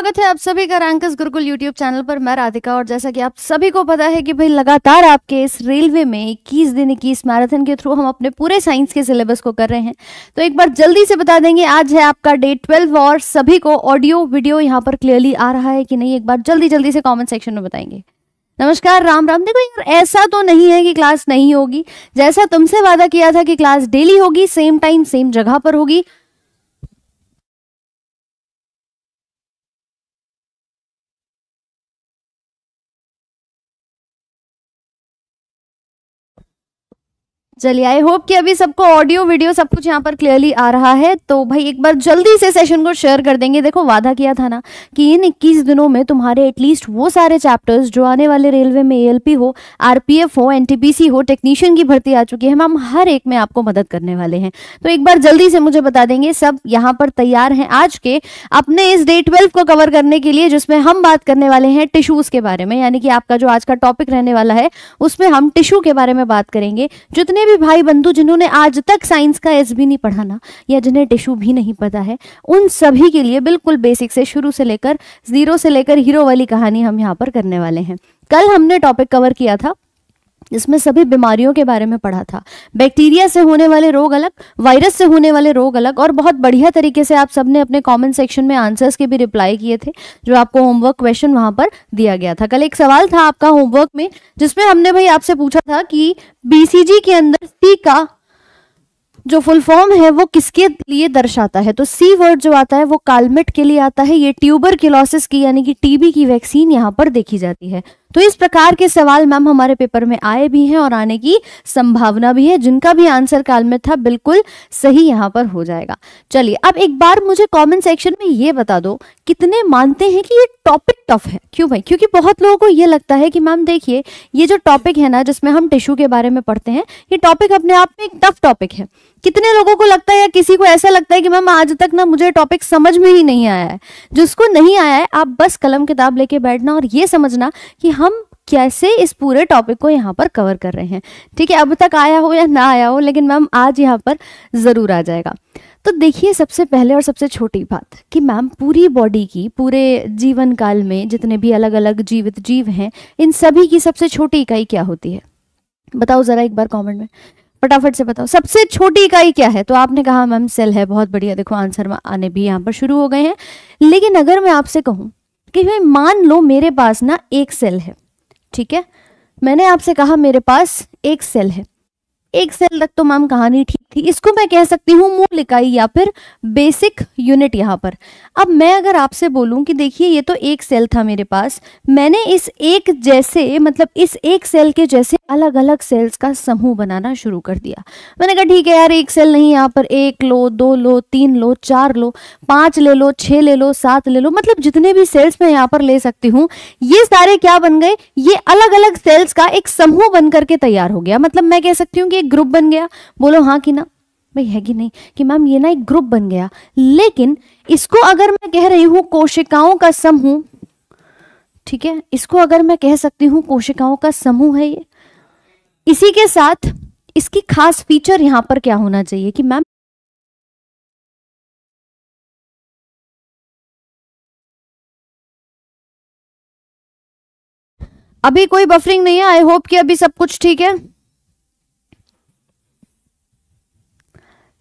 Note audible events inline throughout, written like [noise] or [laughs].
स्वागत है आप सभी का रैंकस गुरुकुल यूट्यूब चैनल पर मैं राधिका और जैसा कि आप सभी को पता है कि भाई लगातार आपके इस रेलवे में इक्कीस दिन इक्कीस मैराथन के थ्रू हम अपने पूरे साइंस के सिलेबस को कर रहे हैं तो एक बार जल्दी से बता देंगे आज है आपका डे ट्वेल्व और सभी को ऑडियो वीडियो यहाँ पर क्लियरली आ रहा है कि नहीं एक बार जल्दी जल्दी से कॉमेंट सेक्शन में बताएंगे नमस्कार राम राम देखो यार ऐसा तो नहीं है कि क्लास नहीं होगी जैसा तुमसे वादा किया था कि क्लास डेली होगी सेम टाइम सेम जगह पर होगी चलिए आई होप कि अभी सबको ऑडियो वीडियो सब कुछ यहाँ पर क्लियरली आ रहा है तो भाई एक बार जल्दी से सेशन को शेयर कर देंगे देखो वादा किया था ना कि इन 21 दिनों में तुम्हारे एटलीस्ट वो सारे चैप्टर्स जो आने वाले रेलवे में ए हो आर हो एन हो टेक्नीशियन की भर्ती आ चुकी है हम हर एक में आपको मदद करने वाले हैं तो एक बार जल्दी से मुझे बता देंगे सब यहाँ पर तैयार हैं आज के अपने इस डे ट्वेल्व को कवर करने के लिए जिसमें हम बात करने वाले हैं टिश्यूज के बारे में यानी कि आपका जो आज का टॉपिक रहने वाला है उसमें हम टिश्यू के बारे में बात करेंगे जितने भी भाई बंधु जिन्होंने आज तक साइंस का एस भी नहीं पढ़ा ना या जिन्हें टिश्यू भी नहीं पता है उन सभी के लिए बिल्कुल बेसिक से शुरू से लेकर जीरो से लेकर हीरो वाली कहानी हम यहाँ पर करने वाले हैं कल हमने टॉपिक कवर किया था जिसमें सभी बीमारियों के बारे में पढ़ा था बैक्टीरिया से होने वाले रोग अलग वायरस से होने वाले रोग अलग और बहुत बढ़िया तरीके से आप सबने अपने कॉमेंट सेक्शन में आंसर्स के भी रिप्लाई किए थे जो आपको होमवर्क क्वेश्चन वहां पर दिया गया था कल एक सवाल था आपका होमवर्क में जिसमें हमने भाई आपसे पूछा था कि बीसीजी के अंदर सी का जो फुल फॉर्म है वो किसके लिए दर्शाता है तो सी वर्ड जो आता है वो कालमेट के लिए आता है ये ट्यूबर किलोसिस की यानी कि टीबी की वैक्सीन यहाँ पर देखी जाती है तो इस प्रकार के सवाल मैम हमारे पेपर में आए भी हैं और आने की संभावना भी है जिनका भी आंसर काल में था बिल्कुल सही यहाँ पर हो जाएगा चलिए अब एक बार मुझे कमेंट सेक्शन में ये बता दो कितने मानते हैं कि ये टॉपिक टफ है क्यों भाई क्योंकि बहुत लोगों को ये लगता है कि मैम देखिए ये जो टॉपिक है ना जिसमें हम टिश्यू के बारे में पढ़ते हैं ये टॉपिक अपने आप में एक टफ टॉपिक है कितने लोगों को लगता है या किसी को ऐसा लगता है कि मैम आज तक ना मुझे टॉपिक समझ में ही नहीं आया है जिसको नहीं आया है आप बस कलम किताब लेके बैठना और ये समझना कि कैसे इस पूरे टॉपिक को यहाँ पर कवर कर रहे हैं ठीक है अब तक आया हो या ना आया हो लेकिन मैम आज यहाँ पर ज़रूर आ जाएगा तो देखिए सबसे पहले और सबसे छोटी बात कि मैम पूरी बॉडी की पूरे जीवन काल में जितने भी अलग अलग जीवित जीव हैं इन सभी की सबसे छोटी इकाई क्या होती है बताओ ज़रा एक बार कमेंट में फटाफट से बताओ सबसे छोटी इकाई क्या है तो आपने कहा मैम सेल है बहुत बढ़िया देखो आंसर आने भी यहाँ पर शुरू हो गए हैं लेकिन अगर मैं आपसे कहूँ कि भाई मान लो मेरे पास ना एक सेल है ठीक है मैंने आपसे कहा मेरे पास एक सेल है एक सेल तक तो मैम कहानी ठीक थी इसको मैं कह सकती हूँ मूल इकाई या फिर बेसिक यूनिट यहाँ पर अब मैं अगर आपसे बोलूँ कि देखिए ये तो एक सेल था मेरे पास मैंने इस एक जैसे मतलब इस एक सेल के जैसे अलग अलग सेल्स का समूह बनाना शुरू कर दिया मैंने कहा ठीक है यार एक सेल नहीं यहाँ पर एक लो दो लो तीन लो चार लो पाँच ले लो छः ले लो सात ले लो मतलब जितने भी सेल्स मैं यहाँ पर ले सकती हूँ ये सारे क्या बन गए ये अलग अलग सेल्स का एक समूह बन करके तैयार हो गया मतलब मैं कह सकती हूँ कि एक ग्रुप बन गया बोलो हाँ कि ना भाई है कि नहीं कि मैम ये ना एक ग्रुप बन गया लेकिन इसको अगर मैं कह रही हूं कोशिकाओं का समूह ठीक है इसको अगर मैं कह सकती हूं कोशिकाओं का समूह है ये इसी के साथ इसकी खास फीचर यहां पर क्या होना चाहिए कि मैम अभी कोई बफरिंग नहीं है आई होप कि अभी सब कुछ ठीक है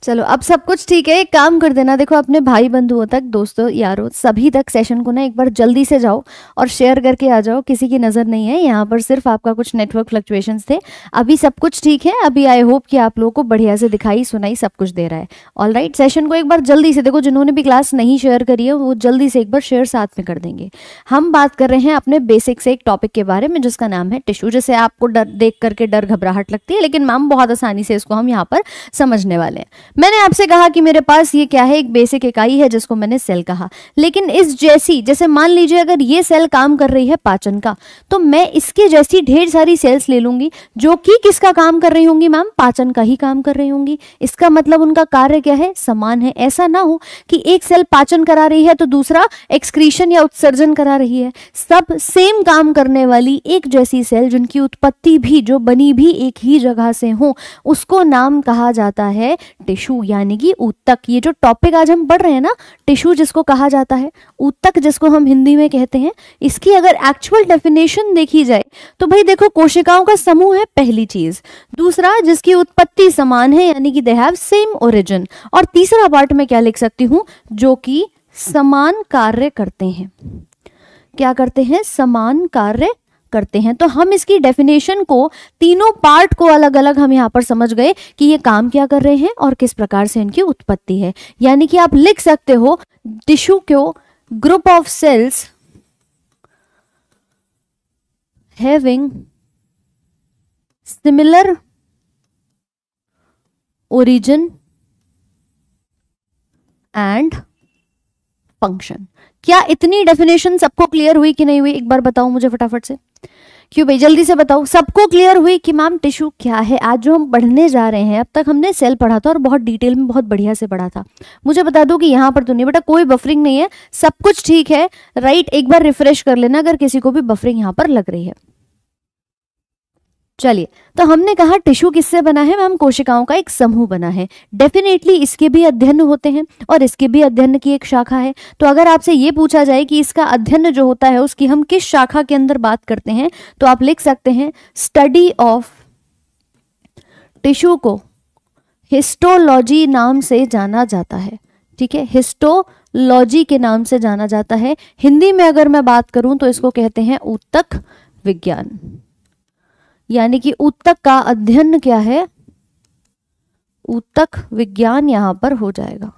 चलो अब सब कुछ ठीक है एक काम कर देना देखो अपने भाई बंधुओं तक दोस्तों यारों सभी तक सेशन को ना एक बार जल्दी से जाओ और शेयर करके आ जाओ किसी की नज़र नहीं है यहाँ पर सिर्फ आपका कुछ नेटवर्क फ्लक्चुएशंस थे अभी सब कुछ ठीक है अभी आई होप कि आप लोगों को बढ़िया से दिखाई सुनाई सब कुछ दे रहा है ऑल राइट सेशन को एक बार जल्दी से देखो जिन्होंने भी क्लास नहीं शेयर करी है वो जल्दी से एक बार शेयर साथ में कर देंगे हम बात कर रहे हैं अपने बेसिक से एक टॉपिक के बारे में जिसका नाम है टिश्यू जैसे आपको डर देख करके डर घबराहट लगती है लेकिन मैम बहुत आसानी से इसको हम यहाँ पर समझने वाले हैं मैंने आपसे कहा कि मेरे पास ये क्या है एक बेसिक इकाई है जिसको मैंने सेल कहा लेकिन इस जैसी जैसे मान लीजिए अगर ये सेल काम कर रही है पाचन का तो मैं इसके जैसी ढेर सारी सेल्स ले लूंगी जो कि किसका काम कर रही होंगी मैम पाचन का ही काम कर रही होंगी इसका मतलब उनका कार्य क्या है समान है ऐसा ना हो कि एक सेल पाचन करा रही है तो दूसरा एक्सक्रीशन या उत्सर्जन करा रही है सब सेम काम करने वाली एक जैसी सेल जिनकी उत्पत्ति भी जो बनी भी एक ही जगह से हो उसको नाम कहा जाता है टिश्यू यानी कि ऊतक ये जो टॉपिक आज हम पढ़ रहे हैं ना टिश्यू जिसको कहा जाता है ऊतक जिसको हम हिंदी में कहते हैं इसकी अगर एक्चुअल डेफिनेशन देखी जाए तो भाई देखो कोशिकाओं का समूह है पहली चीज दूसरा जिसकी उत्पत्ति समान है यानी कि दे हैव सेम ओरिजिन और तीसरा पार्ट में क्या लिख सकती हूँ जो कि समान कार्य करते हैं क्या करते हैं समान कार्य करते हैं तो हम इसकी डेफिनेशन को तीनों पार्ट को अलग अलग हम यहाँ पर समझ गए कि ये काम क्या कर रहे हैं और किस प्रकार से इनकी उत्पत्ति है यानी कि आप लिख सकते हो टिश्यू क्यों group of cells having similar origin and function क्या इतनी डेफिनेशन सबको क्लियर हुई कि नहीं हुई एक बार बताओ मुझे फटाफट से क्यों भाई जल्दी से बताओ सबको क्लियर हुई कि मैम टिश्यू क्या है आज जो हम पढ़ने जा रहे हैं अब तक हमने सेल पढ़ा था और बहुत डिटेल में बहुत बढ़िया से पढ़ा था मुझे बता दो कि यहाँ पर तो नहीं बेटा कोई बफरिंग नहीं है सब कुछ ठीक है राइट एक बार रिफ्रेश कर लेना अगर किसी को भी बफरिंग यहाँ पर लग रही है चलिए तो हमने कहा टिश्यू किससे बना है मैम कोशिकाओं का एक समूह बना है डेफिनेटली इसके भी अध्ययन होते हैं और इसके भी अध्ययन की एक शाखा है तो अगर आपसे ये पूछा जाए कि इसका अध्ययन जो होता है उसकी हम किस शाखा के अंदर बात करते हैं तो आप लिख सकते हैं स्टडी ऑफ टिश्यू को हिस्टोलॉजी नाम से जाना जाता है ठीक है हिस्टोलॉजी के नाम से जाना जाता है हिंदी में अगर मैं बात करूं तो इसको कहते हैं उत्तक विज्ञान यानी कि उत्तक का अध्ययन क्या है उत्तक विज्ञान यहां पर हो जाएगा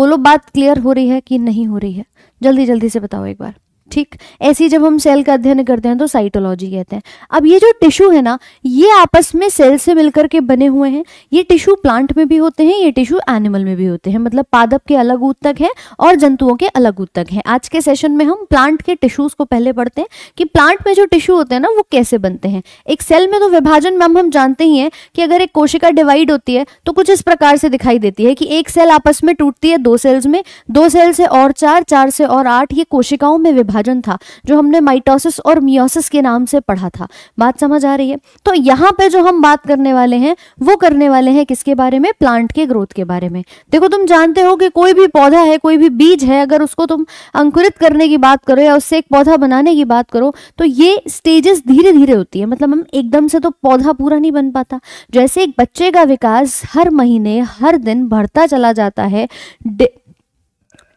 बोलो बात क्लियर हो रही है कि नहीं हो रही है जल्दी जल्दी से बताओ एक बार ठीक ऐसी जब हम सेल का अध्ययन करते हैं तो साइटोलॉजी कहते हैं अब ये जो टिश्यू है ना ये आपस में सेल से मिलकर के बने हुए हैं ये टिश्यू प्लांट में भी होते हैं ये टिश्यू एनिमल में भी होते हैं मतलब पादप के अलग ऊतक है और जंतुओं के अलग ऊतक है आज के सेशन में हम प्लांट के टिश्यूज को पहले पढ़ते हैं कि प्लांट में जो टिश्यू होते हैं ना वो कैसे बनते हैं एक सेल में तो विभाजन मैम हम जानते ही है कि अगर एक कोशिका डिवाइड होती है तो कुछ इस प्रकार से दिखाई देती है कि एक सेल आपस में टूटती है दो सेल्स में दो सेल से और चार चार से और आठ ये कोशिकाओं में विभाजन विभाजन था जो हमने माइटोसिस और मियोसिस के नाम से पढ़ा था बात समझ आ रही है तो यहाँ पे जो हम बात करने वाले हैं वो करने वाले हैं किसके बारे में प्लांट के ग्रोथ के बारे में देखो तुम जानते हो कि कोई भी पौधा है कोई भी बीज है अगर उसको तुम अंकुरित करने की बात करो या उससे एक पौधा बनाने की बात करो तो ये स्टेजेस धीरे धीरे होती है मतलब हम एकदम से तो पौधा पूरा नहीं बन पाता जैसे एक बच्चे का विकास हर महीने हर दिन बढ़ता चला जाता है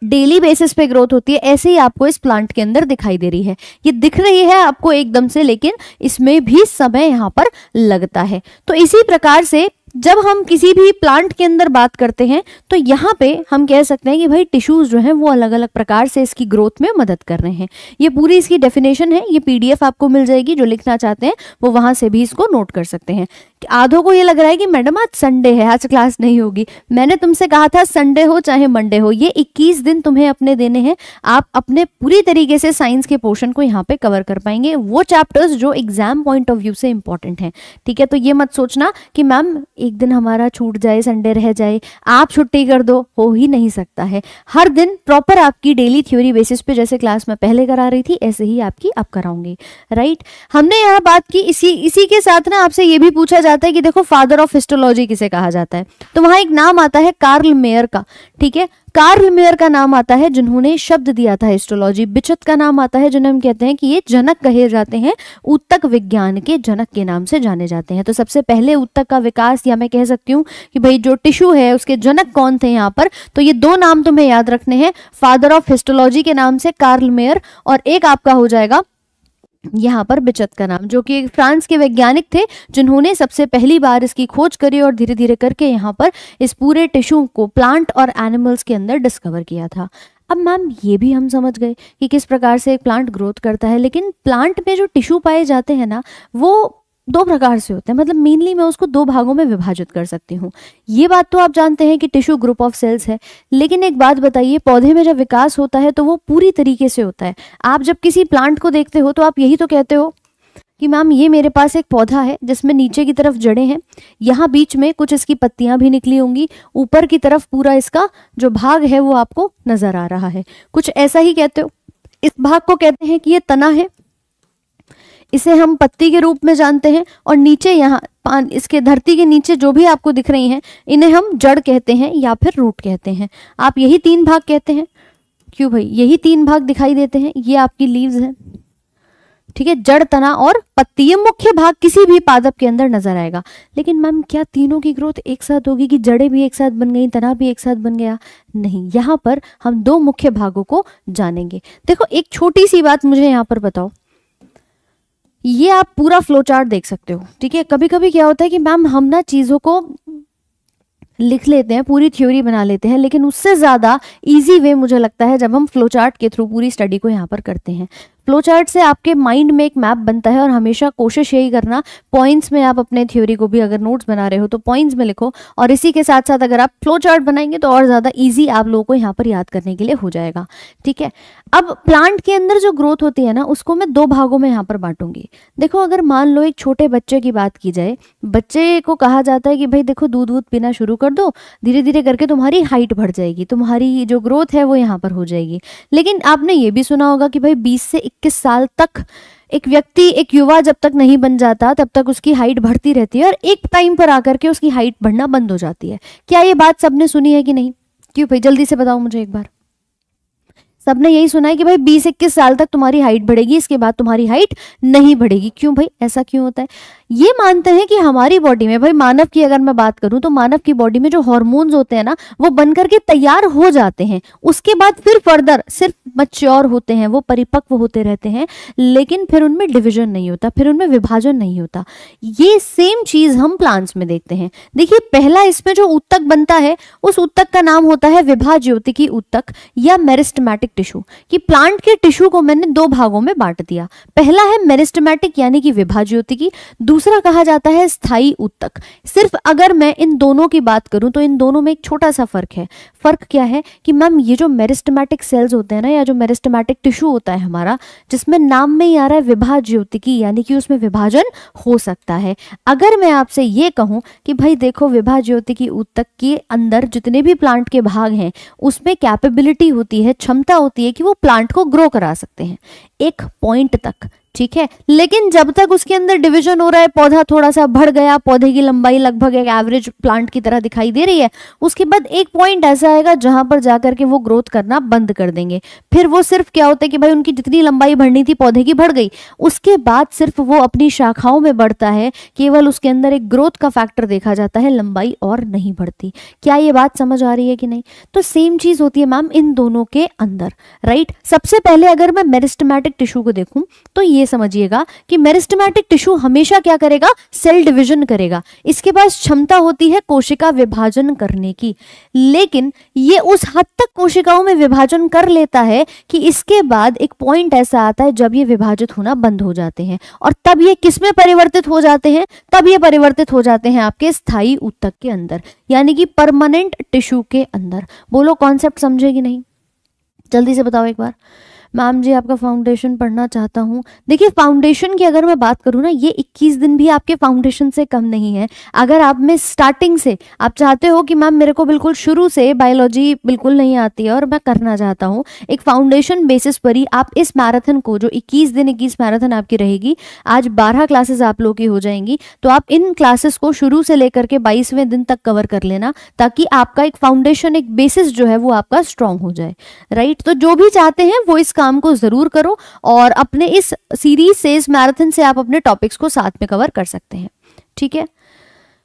डेली बेसिस पे ग्रोथ होती है ऐसे ही आपको इस प्लांट के अंदर दिखाई दे रही है ये दिख रही है आपको एकदम से लेकिन इसमें भी समय यहाँ पर लगता है तो इसी प्रकार से जब हम किसी भी प्लांट के अंदर बात करते हैं तो यहाँ पे हम कह सकते हैं कि भाई टिश्यूज जो हैं वो अलग अलग प्रकार से इसकी ग्रोथ में मदद कर रहे हैं ये पूरी इसकी डेफिनेशन है ये पीडीएफ आपको मिल जाएगी जो लिखना चाहते हैं वो वहां से भी इसको नोट कर सकते हैं आधों को ये लग रहा है कि मैडम आज संडे है आज क्लास नहीं होगी मैंने तुमसे कहा था संडे हो चाहे मंडे हो ये 21 दिन तुम्हें अपने देने हैं आप अपने पूरी तरीके से साइंस के पोर्शन को यहाँ पे कवर कर पाएंगे वो चैप्टर्स जो एग्जाम पॉइंट ऑफ व्यू से इंपॉर्टेंट हैं ठीक है तो ये मत सोचना कि मैम एक दिन हमारा छूट जाए संडे रह जाए आप छुट्टी कर दो हो ही नहीं सकता है हर दिन प्रॉपर आपकी डेली थ्योरी बेसिस पे जैसे क्लास में पहले करा रही थी ऐसे ही आपकी आप कराऊंगी राइट हमने यहाँ बात की इसी इसी के साथ ना आपसे ये भी पूछा जाता है कि देखो फादर ऑफ एस्ट्रोलॉजी किसे कहा जाता है तो वहां एक नाम आता है कार्ल मेयर का ठीक है कार्ल मेयर का नाम आता है जिन्होंने शब्द दिया था एस्ट्रोलॉजी बिचत का नाम आता है जिन्हें हम कहते हैं कि ये जनक कहे जाते हैं उत्तक विज्ञान के जनक के नाम से जाने जाते हैं तो सबसे पहले उत्तक का विकास या मैं कह सकती हूँ कि भाई जो टिश्यू है उसके जनक कौन थे यहाँ पर तो ये दो नाम तुम्हें याद रखने हैं फादर ऑफ हिस्ट्रोलॉजी के नाम से कार्ल मेयर और एक आपका हो जाएगा यहाँ पर बिचत का नाम जो कि फ्रांस के वैज्ञानिक थे जिन्होंने सबसे पहली बार इसकी खोज करी और धीरे धीरे करके यहाँ पर इस पूरे टिश्यू को प्लांट और एनिमल्स के अंदर डिस्कवर किया था अब मैम ये भी हम समझ गए कि किस प्रकार से एक प्लांट ग्रोथ करता है लेकिन प्लांट में जो टिश्यू पाए जाते हैं ना वो दो प्रकार से होते हैं मतलब मेनली मैं उसको दो भागों में विभाजित कर सकती हूँ ये बात तो आप जानते हैं कि टिश्यू ग्रुप ऑफ सेल्स है लेकिन एक बात बताइए पौधे में जब विकास होता है तो वो पूरी तरीके से होता है आप जब किसी प्लांट को देखते हो तो आप यही तो कहते हो कि मैम ये मेरे पास एक पौधा है जिसमें नीचे की तरफ जड़े हैं यहाँ बीच में कुछ इसकी पत्तियां भी निकली होंगी ऊपर की तरफ पूरा इसका जो भाग है वो आपको नज़र आ रहा है कुछ ऐसा ही कहते हो इस भाग को कहते हैं कि ये तना है इसे हम पत्ती के रूप में जानते हैं और नीचे यहाँ पान इसके धरती के नीचे जो भी आपको दिख रही हैं इन्हें हम जड़ कहते हैं या फिर रूट कहते हैं आप यही तीन भाग कहते हैं क्यों भाई यही तीन भाग दिखाई देते हैं ये आपकी लीव्स हैं ठीक है जड़ तना और पत्ती ये मुख्य भाग किसी भी पादप के अंदर नजर आएगा लेकिन मैम क्या तीनों की ग्रोथ एक साथ होगी कि जड़ें भी एक साथ बन गई तना भी एक साथ बन गया नहीं यहाँ पर हम दो मुख्य भागों को जानेंगे देखो एक छोटी सी बात मुझे यहां पर बताओ ये आप पूरा फ्लो चार्ट देख सकते हो ठीक है कभी कभी क्या होता है कि मैम हम ना चीज़ों को लिख लेते हैं पूरी थ्योरी बना लेते हैं लेकिन उससे ज़्यादा इजी वे मुझे लगता है जब हम फ्लो चार्ट के थ्रू पूरी स्टडी को यहाँ पर करते हैं फ्लो चार्ट से आपके माइंड में एक मैप बनता है और हमेशा कोशिश यही करना पॉइंट्स में आप अपने थ्योरी को भी अगर नोट्स बना रहे हो तो पॉइंट्स में लिखो और इसी के साथ साथ अगर आप फ्लो चार्ट बनाएंगे तो और ज़्यादा ईजी आप लोगों को यहाँ पर याद करने के लिए हो जाएगा ठीक है अब प्लांट के अंदर जो ग्रोथ होती है ना उसको मैं दो भागों में यहाँ पर बांटूंगी देखो अगर मान लो एक छोटे बच्चे की बात की जाए बच्चे को कहा जाता है कि भाई देखो दूध वूध पीना शुरू कर दो धीरे धीरे करके तुम्हारी हाइट बढ़ जाएगी तुम्हारी जो ग्रोथ है वो यहाँ पर हो जाएगी लेकिन आपने ये भी सुना होगा कि भाई बीस से 21 साल तक एक व्यक्ति एक युवा जब तक नहीं बन जाता तब तक उसकी हाइट बढ़ती रहती है और एक टाइम पर आकर के उसकी हाइट बढ़ना बंद हो जाती है क्या ये बात सबने सुनी है कि नहीं क्यों भाई जल्दी से बताओ मुझे एक बार सबने यही सुना है कि भाई बीस इक्कीस साल तक तुम्हारी हाइट बढ़ेगी इसके बाद तुम्हारी हाइट नहीं बढ़ेगी क्यों भाई ऐसा क्यों होता है ये मानते हैं कि हमारी बॉडी में भाई मानव की अगर मैं बात करूं तो मानव की बॉडी में जो हॉर्मोन्स होते हैं ना वो बन करके तैयार हो जाते हैं उसके बाद फिर फर्दर सिर्फ मच्योर होते हैं वो परिपक्व होते रहते हैं लेकिन फिर उनमें डिविजन नहीं होता फिर उनमें विभाजन नहीं होता ये सेम चीज हम प्लांट्स में देखते हैं देखिए पहला इसमें जो उत्तक बनता है उस उत्तक का नाम होता है की उत्तक या मेरिस्टमैटिक टिश्यू कि प्लांट के टिश्यू को मैंने दो भागों में बांट दिया पहला है मेरिस्टमैटिक यानी कि विभाज्योतिकी दूसरा दूसरा कहा जाता है स्थाई उत्तक सिर्फ अगर मैं इन दोनों की बात करूं तो इन दोनों में एक छोटा सा फर्क है फर्क क्या है कि मैम ये जो मेरिस्टमैटिक सेल्स होते हैं ना या जो मेरिस्टमैटिक टिश्यू होता है हमारा जिसमें नाम में ही आ रहा है विभाज्योतिकी यानी कि उसमें विभाजन हो सकता है अगर मैं आपसे ये कहूँ कि भाई देखो विभाज्योतिकी उत्तक के अंदर जितने भी प्लांट के भाग हैं उसमें कैपेबिलिटी होती है क्षमता होती है कि वो प्लांट को ग्रो करा सकते हैं एक पॉइंट तक ठीक है लेकिन जब तक उसके अंदर डिवीजन हो रहा है पौधा थोड़ा सा बढ़ गया पौधे की लंबाई लगभग एक एवरेज प्लांट की तरह दिखाई दे रही है उसके बाद एक पॉइंट ऐसा आएगा जहां पर जाकर के वो ग्रोथ करना बंद कर देंगे फिर वो सिर्फ क्या होता है कि भाई उनकी जितनी लंबाई बढ़नी थी पौधे की बढ़ गई उसके बाद सिर्फ वो अपनी शाखाओं में बढ़ता है केवल उसके अंदर एक ग्रोथ का फैक्टर देखा जाता है लंबाई और नहीं बढ़ती क्या ये बात समझ आ रही है कि नहीं तो सेम चीज होती है मैम इन दोनों के अंदर राइट सबसे पहले अगर मैं मेरिस्टमैटिक टिश्यू को देखूं तो ये ये समझिएगा कि मेरिस्टमैटिक टिश्यू हमेशा क्या करेगा सेल डिवीजन करेगा इसके पास क्षमता होती है कोशिका विभाजन करने की लेकिन ये उस हद तक कोशिकाओं में विभाजन कर लेता है कि इसके बाद एक पॉइंट ऐसा आता है जब ये विभाजित होना बंद हो जाते हैं और तब ये किस में परिवर्तित हो जाते हैं तब ये परिवर्तित हो जाते हैं आपके स्थायी उत्तक के अंदर यानी कि परमानेंट टिश्यू के अंदर बोलो कॉन्सेप्ट समझेगी नहीं जल्दी से बताओ एक बार मैम जी आपका फाउंडेशन पढ़ना चाहता हूँ देखिए फाउंडेशन की अगर मैं बात करूँ ना ये 21 दिन भी आपके फाउंडेशन से कम नहीं है अगर आप में स्टार्टिंग से आप चाहते हो कि मैम मेरे को बिल्कुल शुरू से बायोलॉजी बिल्कुल नहीं आती है और मैं करना चाहता हूँ एक फाउंडेशन बेसिस पर ही आप इस मैराथन को जो इक्कीस दिन इक्कीस मैराथन आपकी रहेगी आज बारह क्लासेस आप लोग की हो जाएंगी तो आप इन क्लासेस को शुरू से लेकर के बाईसवें दिन तक कवर कर लेना ताकि आपका एक फाउंडेशन एक बेसिस जो है वो आपका स्ट्रांग हो जाए राइट तो जो भी चाहते हैं वो इस काम को ज़रूर करो और अपने इस सीरीज से इस मैराथन से आप अपने टॉपिक्स को साथ में कवर कर सकते हैं ठीक है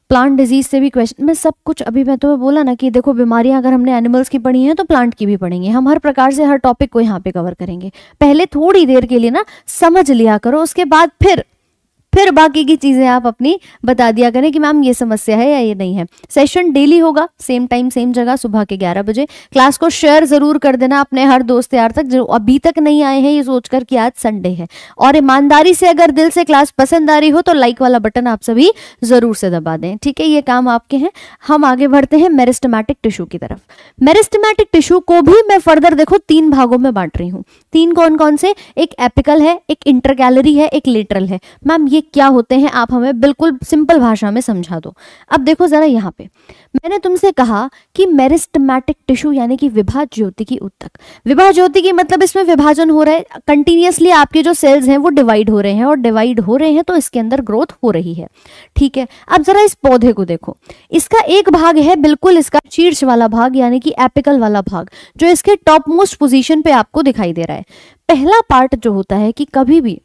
प्लांट डिजीज से भी क्वेश्चन मैं सब कुछ अभी मैं तुम्हें तो बोला ना कि देखो बीमारियां अगर हमने एनिमल्स की पढ़ी हैं तो प्लांट की भी पढ़ेंगे हम हर प्रकार से हर टॉपिक को यहाँ पे कवर करेंगे पहले थोड़ी देर के लिए ना समझ लिया करो उसके बाद फिर फिर बाकी की चीज़ें आप अपनी बता दिया करें कि मैम ये समस्या है या ये नहीं है सेशन डेली होगा सेम टाइम सेम जगह सुबह के ग्यारह बजे क्लास को शेयर ज़रूर कर देना अपने हर दोस्त यार तक जो अभी तक नहीं आए हैं ये सोचकर कि आज संडे है और ईमानदारी से अगर दिल से क्लास पसंद आ रही हो तो लाइक वाला बटन आप सभी ज़रूर से दबा दें ठीक है ये काम आपके हैं हम आगे बढ़ते हैं मेरिस्टमैटिक टिश्यू की तरफ मेरिस्टमैटिक टिश्यू को भी मैं फर्दर देखो तीन भागों में बांट रही हूँ तीन कौन कौन से एक एपिकल है एक इंटर है एक लेटरल है मैम ये क्या होते हैं आप हमें बिल्कुल सिंपल भाषा में समझा दो अब देखो ज़रा यहाँ पे मैंने तुमसे कहा कि मेरिस्टमैटिक टिश्यू यानी कि विभाज ज्योति की उत्तक विभाज ज्योति की मतलब इसमें विभाजन हो रहा है कंटिन्यूसली आपके जो सेल्स हैं वो डिवाइड हो रहे हैं और डिवाइड हो रहे हैं तो इसके अंदर ग्रोथ हो रही है ठीक है अब जरा इस पौधे को देखो इसका एक भाग है बिल्कुल इसका शीर्ष वाला भाग यानी कि एपिकल वाला भाग जो इसके टॉप मोस्ट पोजिशन पे आपको दिखाई दे रहा है पहला पार्ट जो होता है कि कभी भी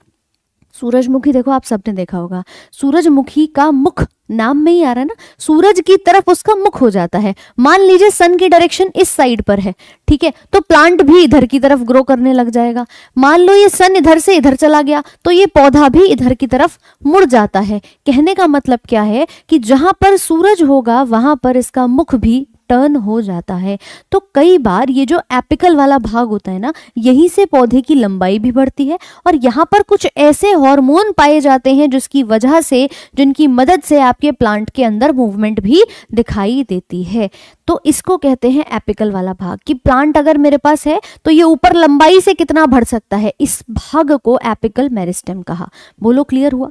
सूरजमुखी देखो आप सबने देखा होगा सूरजमुखी का मुख नाम में ही आ रहा है ना सूरज की तरफ उसका मुख हो जाता है मान लीजिए सन की डायरेक्शन इस साइड पर है ठीक है तो प्लांट भी इधर की तरफ ग्रो करने लग जाएगा मान लो ये सन इधर से इधर चला गया तो ये पौधा भी इधर की तरफ मुड़ जाता है कहने का मतलब क्या है कि जहां पर सूरज होगा वहां पर इसका मुख भी टर्न हो जाता है तो कई बार ये जो एपिकल वाला भाग होता है ना यहीं से पौधे की लंबाई भी बढ़ती है और यहाँ पर कुछ ऐसे हॉर्मोन पाए जाते हैं जिसकी वजह से जिनकी मदद से आपके प्लांट के अंदर मूवमेंट भी दिखाई देती है तो इसको कहते हैं एपिकल वाला भाग कि प्लांट अगर मेरे पास है तो ये ऊपर लंबाई से कितना बढ़ सकता है इस भाग को एपिकल मेरिस्टेम कहा बोलो क्लियर हुआ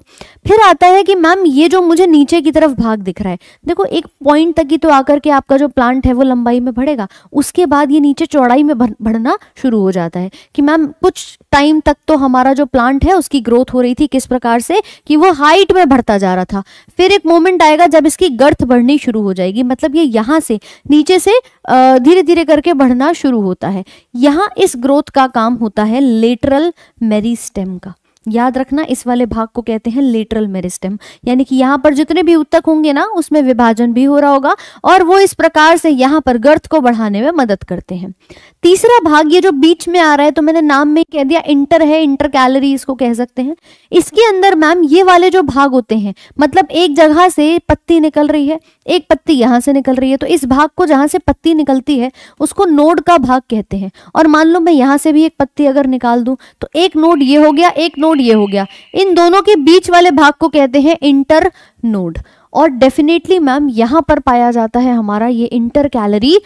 फिर आता है कि मैम ये जो मुझे नीचे की तरफ भाग दिख रहा है देखो एक पॉइंट तक ही तो आकर के आपका जो प्लांट है वो लंबाई में बढ़ेगा उसके बाद ये नीचे चौड़ाई में बढ़ना शुरू हो जाता है कि मैम कुछ टाइम तक तो हमारा जो प्लांट है उसकी ग्रोथ हो रही थी किस प्रकार से कि वो हाइट में बढ़ता जा रहा था फिर एक मोमेंट आएगा जब इसकी गर्थ बढ़नी शुरू हो जाएगी मतलब ये यहां से नीचे से धीरे धीरे करके बढ़ना शुरू होता है यहाँ इस ग्रोथ का काम होता है लेटरल मेरिस्टेम का याद रखना इस वाले भाग को कहते हैं लेटरल मेरिस्टेम यानी कि यहाँ पर जितने भी उत्तक होंगे ना उसमें विभाजन भी हो रहा होगा और वो इस प्रकार से यहाँ पर गर्थ को बढ़ाने में मदद करते हैं तीसरा भाग ये जो बीच में आ रहा है तो मैंने नाम में कह दिया इंटर है इंटर कैलरी इसको कह सकते हैं इसके अंदर मैम ये वाले जो भाग होते हैं मतलब एक जगह से पत्ती निकल रही है एक पत्ती यहां से निकल रही है तो इस भाग को जहां से पत्ती निकलती है उसको नोड का भाग कहते हैं और मान लो मैं यहां से भी एक पत्ती अगर निकाल दूं तो एक नोड ये हो गया एक नोड ये हो गया इन दोनों के बीच वाले भाग को कहते हैं इंटर नोड और डेफिनेटली मैम यहां पर पाया जाता है हमारा ये इंटर कैलरी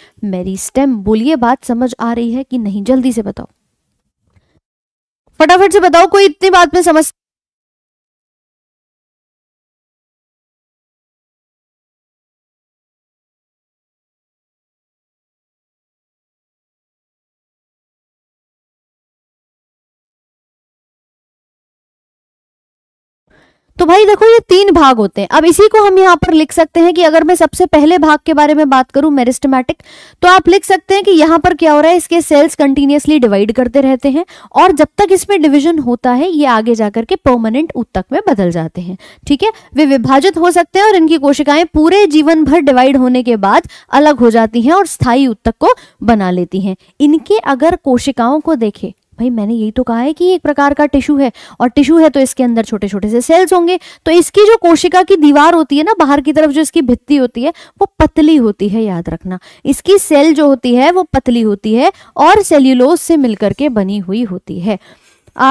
स्टेम बोलिए बात समझ आ रही है कि नहीं जल्दी से बताओ फटाफट से बताओ कोई इतनी बात में समझ तो भाई देखो ये तीन भाग होते हैं अब इसी को हम यहाँ पर लिख सकते हैं कि अगर मैं सबसे पहले भाग के बारे में बात करूं मेरिस्टमैटिक तो आप लिख सकते हैं कि यहाँ पर क्या हो रहा है इसके सेल्स कंटिन्यूसली डिवाइड करते रहते हैं और जब तक इसमें डिविजन होता है ये आगे जाकर के परमानेंट उत्तक में बदल जाते हैं ठीक है वे विभाजित हो सकते हैं और इनकी कोशिकाएं पूरे जीवन भर डिवाइड होने के बाद अलग हो जाती है और स्थायी उत्तक को बना लेती हैं इनके अगर कोशिकाओं को देखें भाई मैंने यही तो कहा है कि एक प्रकार का टिश्यू है और टिश्यू है तो इसके अंदर छोटे छोटे से सेल्स होंगे तो इसकी जो कोशिका की दीवार होती है ना बाहर की तरफ जो इसकी भित्ती होती है वो पतली होती है याद रखना इसकी सेल जो होती है वो पतली होती है और सेल्यूलोज से मिलकर के बनी हुई होती है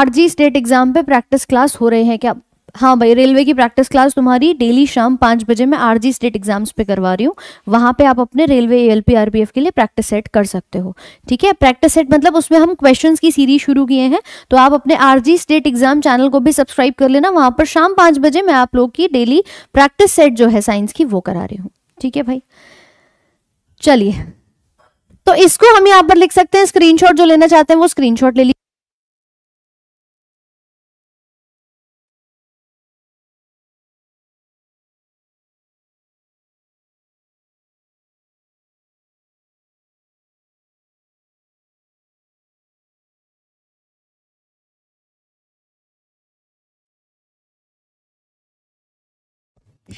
आरजी स्टेट एग्जाम पे प्रैक्टिस क्लास हो रहे हैं क्या हाँ भाई रेलवे की प्रैक्टिस क्लास तुम्हारी डेली शाम पाँच बजे मैं आरजी स्टेट एग्जाम्स पे करवा रही हूँ वहाँ पे आप अपने रेलवे ए एल पी के लिए प्रैक्टिस सेट कर सकते हो ठीक है प्रैक्टिस सेट मतलब उसमें हम क्वेश्चंस की सीरीज शुरू किए हैं तो आप अपने आरजी स्टेट एग्जाम चैनल को भी सब्सक्राइब कर लेना वहाँ पर शाम पाँच बजे मैं आप लोग की डेली प्रैक्टिस सेट जो है साइंस की वो करा रही हूँ ठीक है भाई चलिए तो इसको हम यहाँ पर लिख सकते हैं स्क्रीन जो लेना चाहते हैं वो स्क्रीन ले लीजिए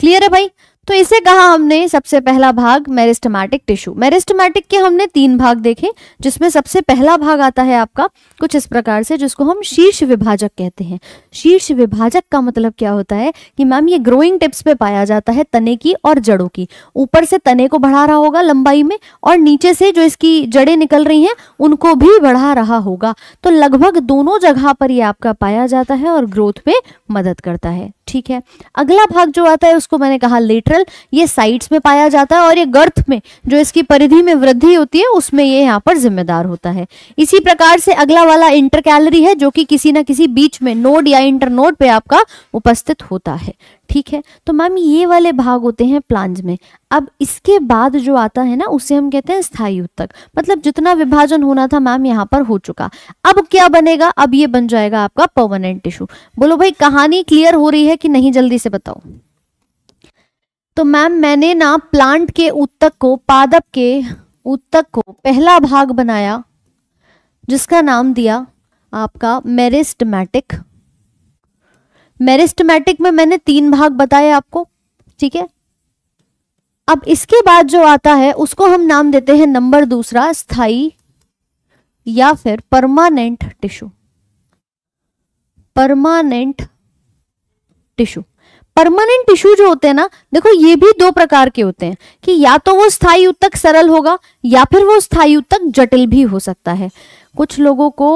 क्लियर है भाई तो इसे कहा हमने सबसे पहला भाग मेरिस्टमैटिक टिश्यू मेरिस्टमैटिक के हमने तीन भाग देखे जिसमें सबसे पहला भाग आता है आपका कुछ इस प्रकार से जिसको हम शीर्ष विभाजक कहते हैं शीर्ष विभाजक का मतलब क्या होता है कि मैम ये ग्रोइंग टिप्स पे पाया जाता है तने की और जड़ों की ऊपर से तने को बढ़ा रहा होगा लंबाई में और नीचे से जो इसकी जड़ें निकल रही हैं उनको भी बढ़ा रहा होगा तो लगभग दोनों जगह पर यह आपका पाया जाता है और ग्रोथ में मदद करता है ठीक है अगला भाग जो आता है उसको मैंने कहा लेटर कोरल ये साइड्स में पाया जाता है और ये गर्थ में जो इसकी परिधि में वृद्धि होती है उसमें ये यहाँ पर जिम्मेदार होता है इसी प्रकार से अगला वाला इंटर कैलरी है जो कि किसी ना किसी बीच में नोड या इंटर नोड पे आपका उपस्थित होता है ठीक है तो मैम ये वाले भाग होते हैं प्लांज में अब इसके बाद जो आता है ना उसे हम कहते हैं स्थायी उत्तक मतलब जितना विभाजन होना था मैम यहाँ पर हो चुका अब क्या बनेगा अब ये बन जाएगा आपका पर्मानेंट टिश्यू बोलो भाई कहानी क्लियर हो रही है कि नहीं जल्दी से बताओ तो मैम मैंने ना प्लांट के उत्तक को पादप के उत्तक को पहला भाग बनाया जिसका नाम दिया आपका मेरिस्टमैटिक मेरिस्टमैटिक में मैंने तीन भाग बताए आपको ठीक है अब इसके बाद जो आता है उसको हम नाम देते हैं नंबर दूसरा स्थाई या फिर permanent tissue permanent tissue permanent tissue जो होते हैं ना देखो ये भी दो प्रकार के होते हैं कि या तो वो स्थायी उत्तक सरल होगा या फिर वो स्थायी उत्तक जटिल भी हो सकता है कुछ लोगों को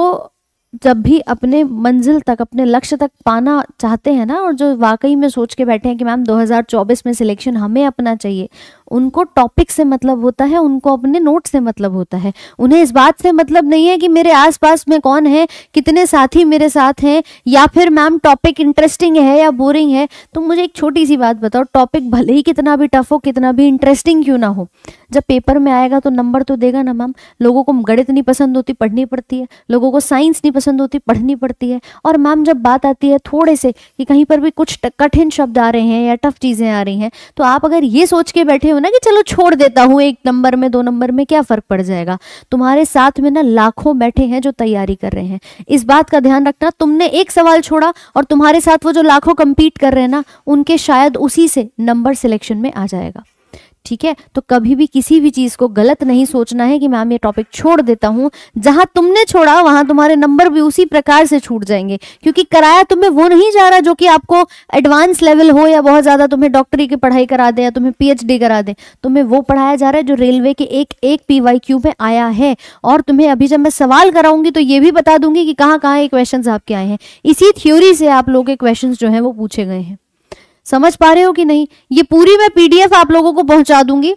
जब भी अपने मंजिल तक अपने लक्ष्य तक पाना चाहते हैं ना और जो वाकई में सोच के बैठे हैं कि मैम 2024 में सिलेक्शन हमें अपना चाहिए उनको टॉपिक से मतलब होता है उनको अपने नोट से मतलब होता है उन्हें इस बात से मतलब नहीं है कि मेरे आसपास में कौन है कितने साथी मेरे साथ हैं या फिर मैम टॉपिक इंटरेस्टिंग है या बोरिंग है तो मुझे एक छोटी सी बात बताओ टॉपिक भले ही कितना भी टफ हो कितना भी इंटरेस्टिंग क्यों ना हो जब पेपर में आएगा तो नंबर तो देगा ना मैम लोगों को गणित नहीं पसंद होती पढ़नी पड़ती है लोगों को साइंस नहीं पसंद होती पढ़नी पड़ती है और मैम जब बात आती है थोड़े से कि कहीं पर भी कुछ कठिन शब्द आ रहे हैं या टफ चीज़ें आ रही हैं तो आप अगर ये सोच के बैठे हो ना कि चलो छोड़ देता हूँ एक नंबर में दो नंबर में क्या फ़र्क पड़ जाएगा तुम्हारे साथ में ना लाखों बैठे हैं जो तैयारी कर रहे हैं इस बात का ध्यान रखना तुमने एक सवाल छोड़ा और तुम्हारे साथ वो जो लाखों कम्पीट कर रहे हैं ना उनके शायद उसी से नंबर सिलेक्शन में आ जाएगा ठीक है तो कभी भी किसी भी चीज को गलत नहीं सोचना है कि मैम ये टॉपिक छोड़ देता हूं जहां तुमने छोड़ा वहां तुम्हारे नंबर भी उसी प्रकार से छूट जाएंगे क्योंकि कराया तुम्हें वो नहीं जा रहा जो कि आपको एडवांस लेवल हो या बहुत ज्यादा तुम्हें डॉक्टरी की पढ़ाई करा दे या तुम्हें पीएचडी करा दे तुम्हें वो पढ़ाया जा रहा है जो रेलवे के एक एक पीवाई क्यू में आया है और तुम्हें अभी जब मैं सवाल कराऊंगी तो ये भी बता दूंगी कि कहाँ कहाँ ये क्वेश्चन आपके आए हैं इसी थ्योरी से आप लोग के क्वेश्चन जो है वो पूछे गए हैं समझ पा रहे हो कि नहीं ये पूरी मैं पीडीएफ आप लोगों को पहुंचा दूंगी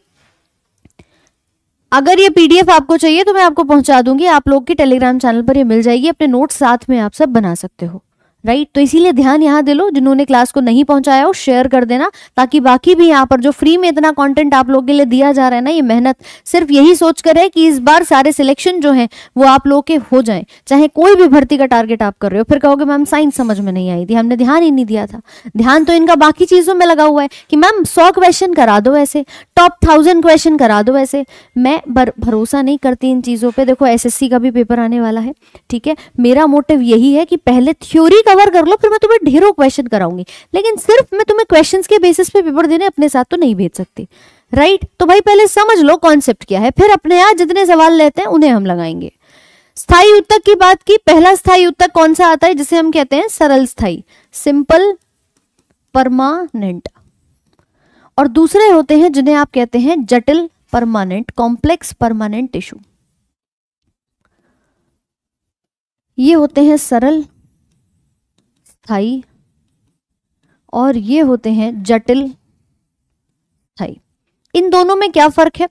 अगर ये पीडीएफ आपको चाहिए तो मैं आपको पहुंचा दूंगी आप लोग के टेलीग्राम चैनल पर ये मिल जाएगी अपने नोट्स साथ में आप सब बना सकते हो राइट right? तो इसीलिए ध्यान यहाँ दे लो जिन्होंने क्लास को नहीं पहुंचाया हो शेयर कर देना ताकि बाकी भी यहाँ पर जो फ्री में इतना कंटेंट आप लोगों के लिए दिया जा रहा है ना ये मेहनत सिर्फ यही सोच कर है कि इस बार सारे सिलेक्शन जो है वो आप लोगों के हो जाए चाहे कोई भी भर्ती का टारगेट आप कर रहे हो फिर कहोगे मैम साइंस समझ में नहीं आई थी हमने ध्यान ही नहीं दिया था ध्यान तो इनका बाकी चीजों में लगा हुआ है कि मैम सौ क्वेश्चन करा दो ऐसे टॉप थाउजेंड क्वेश्चन करा दो ऐसे मैं भरोसा नहीं करती इन चीजों पर देखो एस का भी पेपर आने वाला है ठीक है मेरा मोटिव यही है कि पहले थ्योरी का कवर कर लो फिर मैं तुम्हें ढेरों क्वेश्चन कराऊंगी लेकिन सिर्फ मैं तुम्हें क्वेश्चन के बेसिस पे पेपर देने अपने साथ तो नहीं भेज सकती राइट तो भाई पहले समझ लो कॉन्सेप्ट क्या है फिर अपने यहाँ जितने सवाल लेते हैं उन्हें हम लगाएंगे स्थायी उत्तक की बात की पहला स्थायी उत्तक कौन सा आता है जिसे हम कहते हैं सरल स्थायी सिंपल परमानेंट और दूसरे होते हैं जिन्हें आप कहते हैं जटिल परमानेंट कॉम्प्लेक्स परमानेंट टिश्यू ये होते हैं सरल स्थाई और ये होते हैं जटिल स्थाई इन दोनों में क्या फर्क है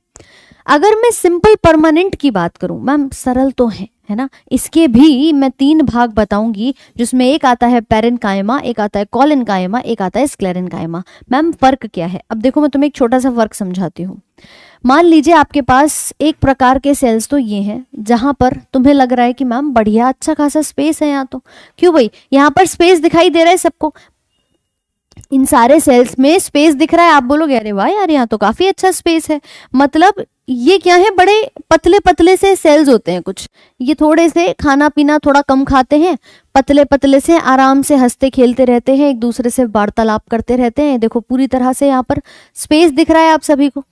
अगर मैं सिंपल परमानेंट की बात करूं मैम सरल तो है है ना इसके भी मैं तीन भाग बताऊंगी जिसमें एक आता है पेरन कायमा एक आता है कॉलिन कायमा एक आता है स्क्लेरन कायमा मैम फर्क क्या है अब देखो मैं तुम्हें एक छोटा सा फर्क समझाती हूँ मान लीजिए आपके पास एक प्रकार के सेल्स तो ये हैं जहां पर तुम्हें लग रहा है कि मैम बढ़िया अच्छा खासा स्पेस है यहाँ तो क्यों भाई यहाँ पर स्पेस दिखाई दे रहा है सबको इन सारे सेल्स में स्पेस दिख रहा है आप बोलोगे अरे वाह यार यहाँ तो काफी अच्छा स्पेस है मतलब ये क्या है बड़े पतले पतले से सेल्स होते हैं कुछ ये थोड़े से खाना पीना थोड़ा कम खाते हैं पतले पतले से आराम से हंसते खेलते रहते हैं एक दूसरे से वार्तालाप करते रहते हैं देखो पूरी तरह से यहाँ पर स्पेस दिख रहा है आप सभी को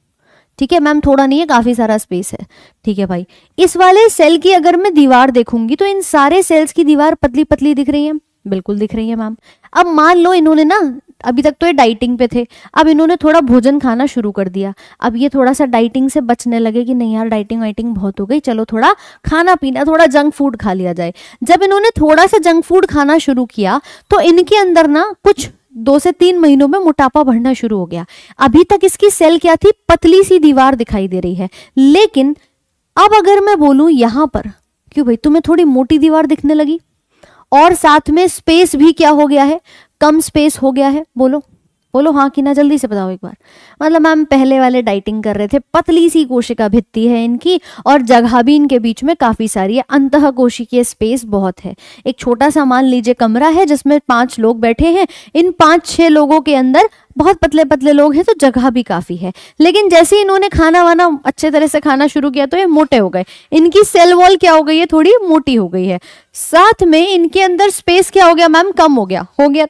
ठीक है मैम थोड़ा नहीं है काफ़ी सारा स्पेस है ठीक है भाई इस वाले सेल की अगर मैं दीवार देखूंगी तो इन सारे सेल्स की दीवार पतली पतली दिख रही है बिल्कुल दिख रही है मैम अब मान लो इन्होंने ना अभी तक तो ये डाइटिंग पे थे अब इन्होंने थोड़ा भोजन खाना शुरू कर दिया अब ये थोड़ा सा डाइटिंग से बचने लगे कि नहीं यार डाइटिंग वाइटिंग बहुत हो गई चलो थोड़ा खाना पीना थोड़ा जंक फूड खा लिया जाए जब इन्होंने थोड़ा सा जंक फूड खाना शुरू किया तो इनके अंदर ना कुछ दो से तीन महीनों में मोटापा बढ़ना शुरू हो गया अभी तक इसकी सेल क्या थी पतली सी दीवार दिखाई दे रही है लेकिन अब अगर मैं बोलूं यहां पर क्यों भाई तुम्हें थोड़ी मोटी दीवार दिखने लगी और साथ में स्पेस भी क्या हो गया है कम स्पेस हो गया है बोलो बोलो हाँ कि ना जल्दी से बताओ एक बार मतलब मैम पहले वाले डाइटिंग कर रहे थे पतली सी कोशिका भित्ती है इनकी और जगह भी इनके बीच में काफ़ी सारी है अंत कोशिकीय स्पेस बहुत है एक छोटा सा मान लीजिए कमरा है जिसमें पांच लोग बैठे हैं इन पांच छह लोगों के अंदर बहुत पतले पतले लोग हैं तो जगह भी काफ़ी है लेकिन जैसे ही इन्होंने खाना वाना अच्छे तरह से खाना शुरू किया तो ये मोटे हो गए इनकी सेल वॉल क्या हो गई है थोड़ी मोटी हो गई है साथ में इनके अंदर स्पेस क्या हो गया मैम कम हो गया हो गया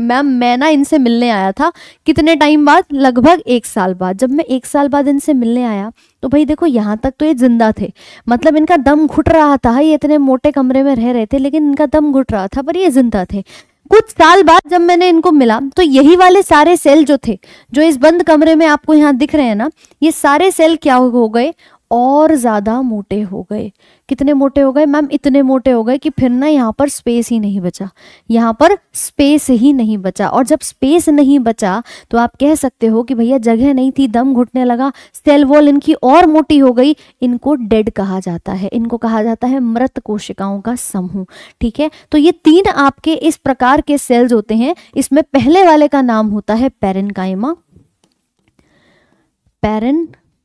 मैम मैं ना इनसे मिलने आया था कितने टाइम बाद लगभग एक साल बाद जब मैं एक साल बाद इनसे मिलने आया तो भाई देखो यहाँ तक तो ये जिंदा थे मतलब इनका दम घुट रहा था ये इतने मोटे कमरे में रह रहे थे लेकिन इनका दम घुट रहा था पर ये जिंदा थे कुछ साल बाद जब मैंने इनको मिला तो यही वाले सारे सेल जो थे जो इस बंद कमरे में आपको यहाँ दिख रहे हैं ना ये सारे सेल क्या हो गए और ज़्यादा मोटे हो गए कितने मोटे हो गए मैम इतने मोटे हो गए कि फिर ना यहाँ पर स्पेस ही नहीं बचा यहाँ पर स्पेस ही नहीं बचा और जब स्पेस नहीं बचा तो आप कह सकते हो कि भैया जगह नहीं थी दम घुटने लगा सेल वॉल इनकी और मोटी हो गई इनको डेड कहा जाता है इनको कहा जाता है मृत कोशिकाओं का समूह ठीक है तो ये तीन आपके इस प्रकार के सेल्स होते हैं इसमें पहले वाले का नाम होता है पेरनकाइमा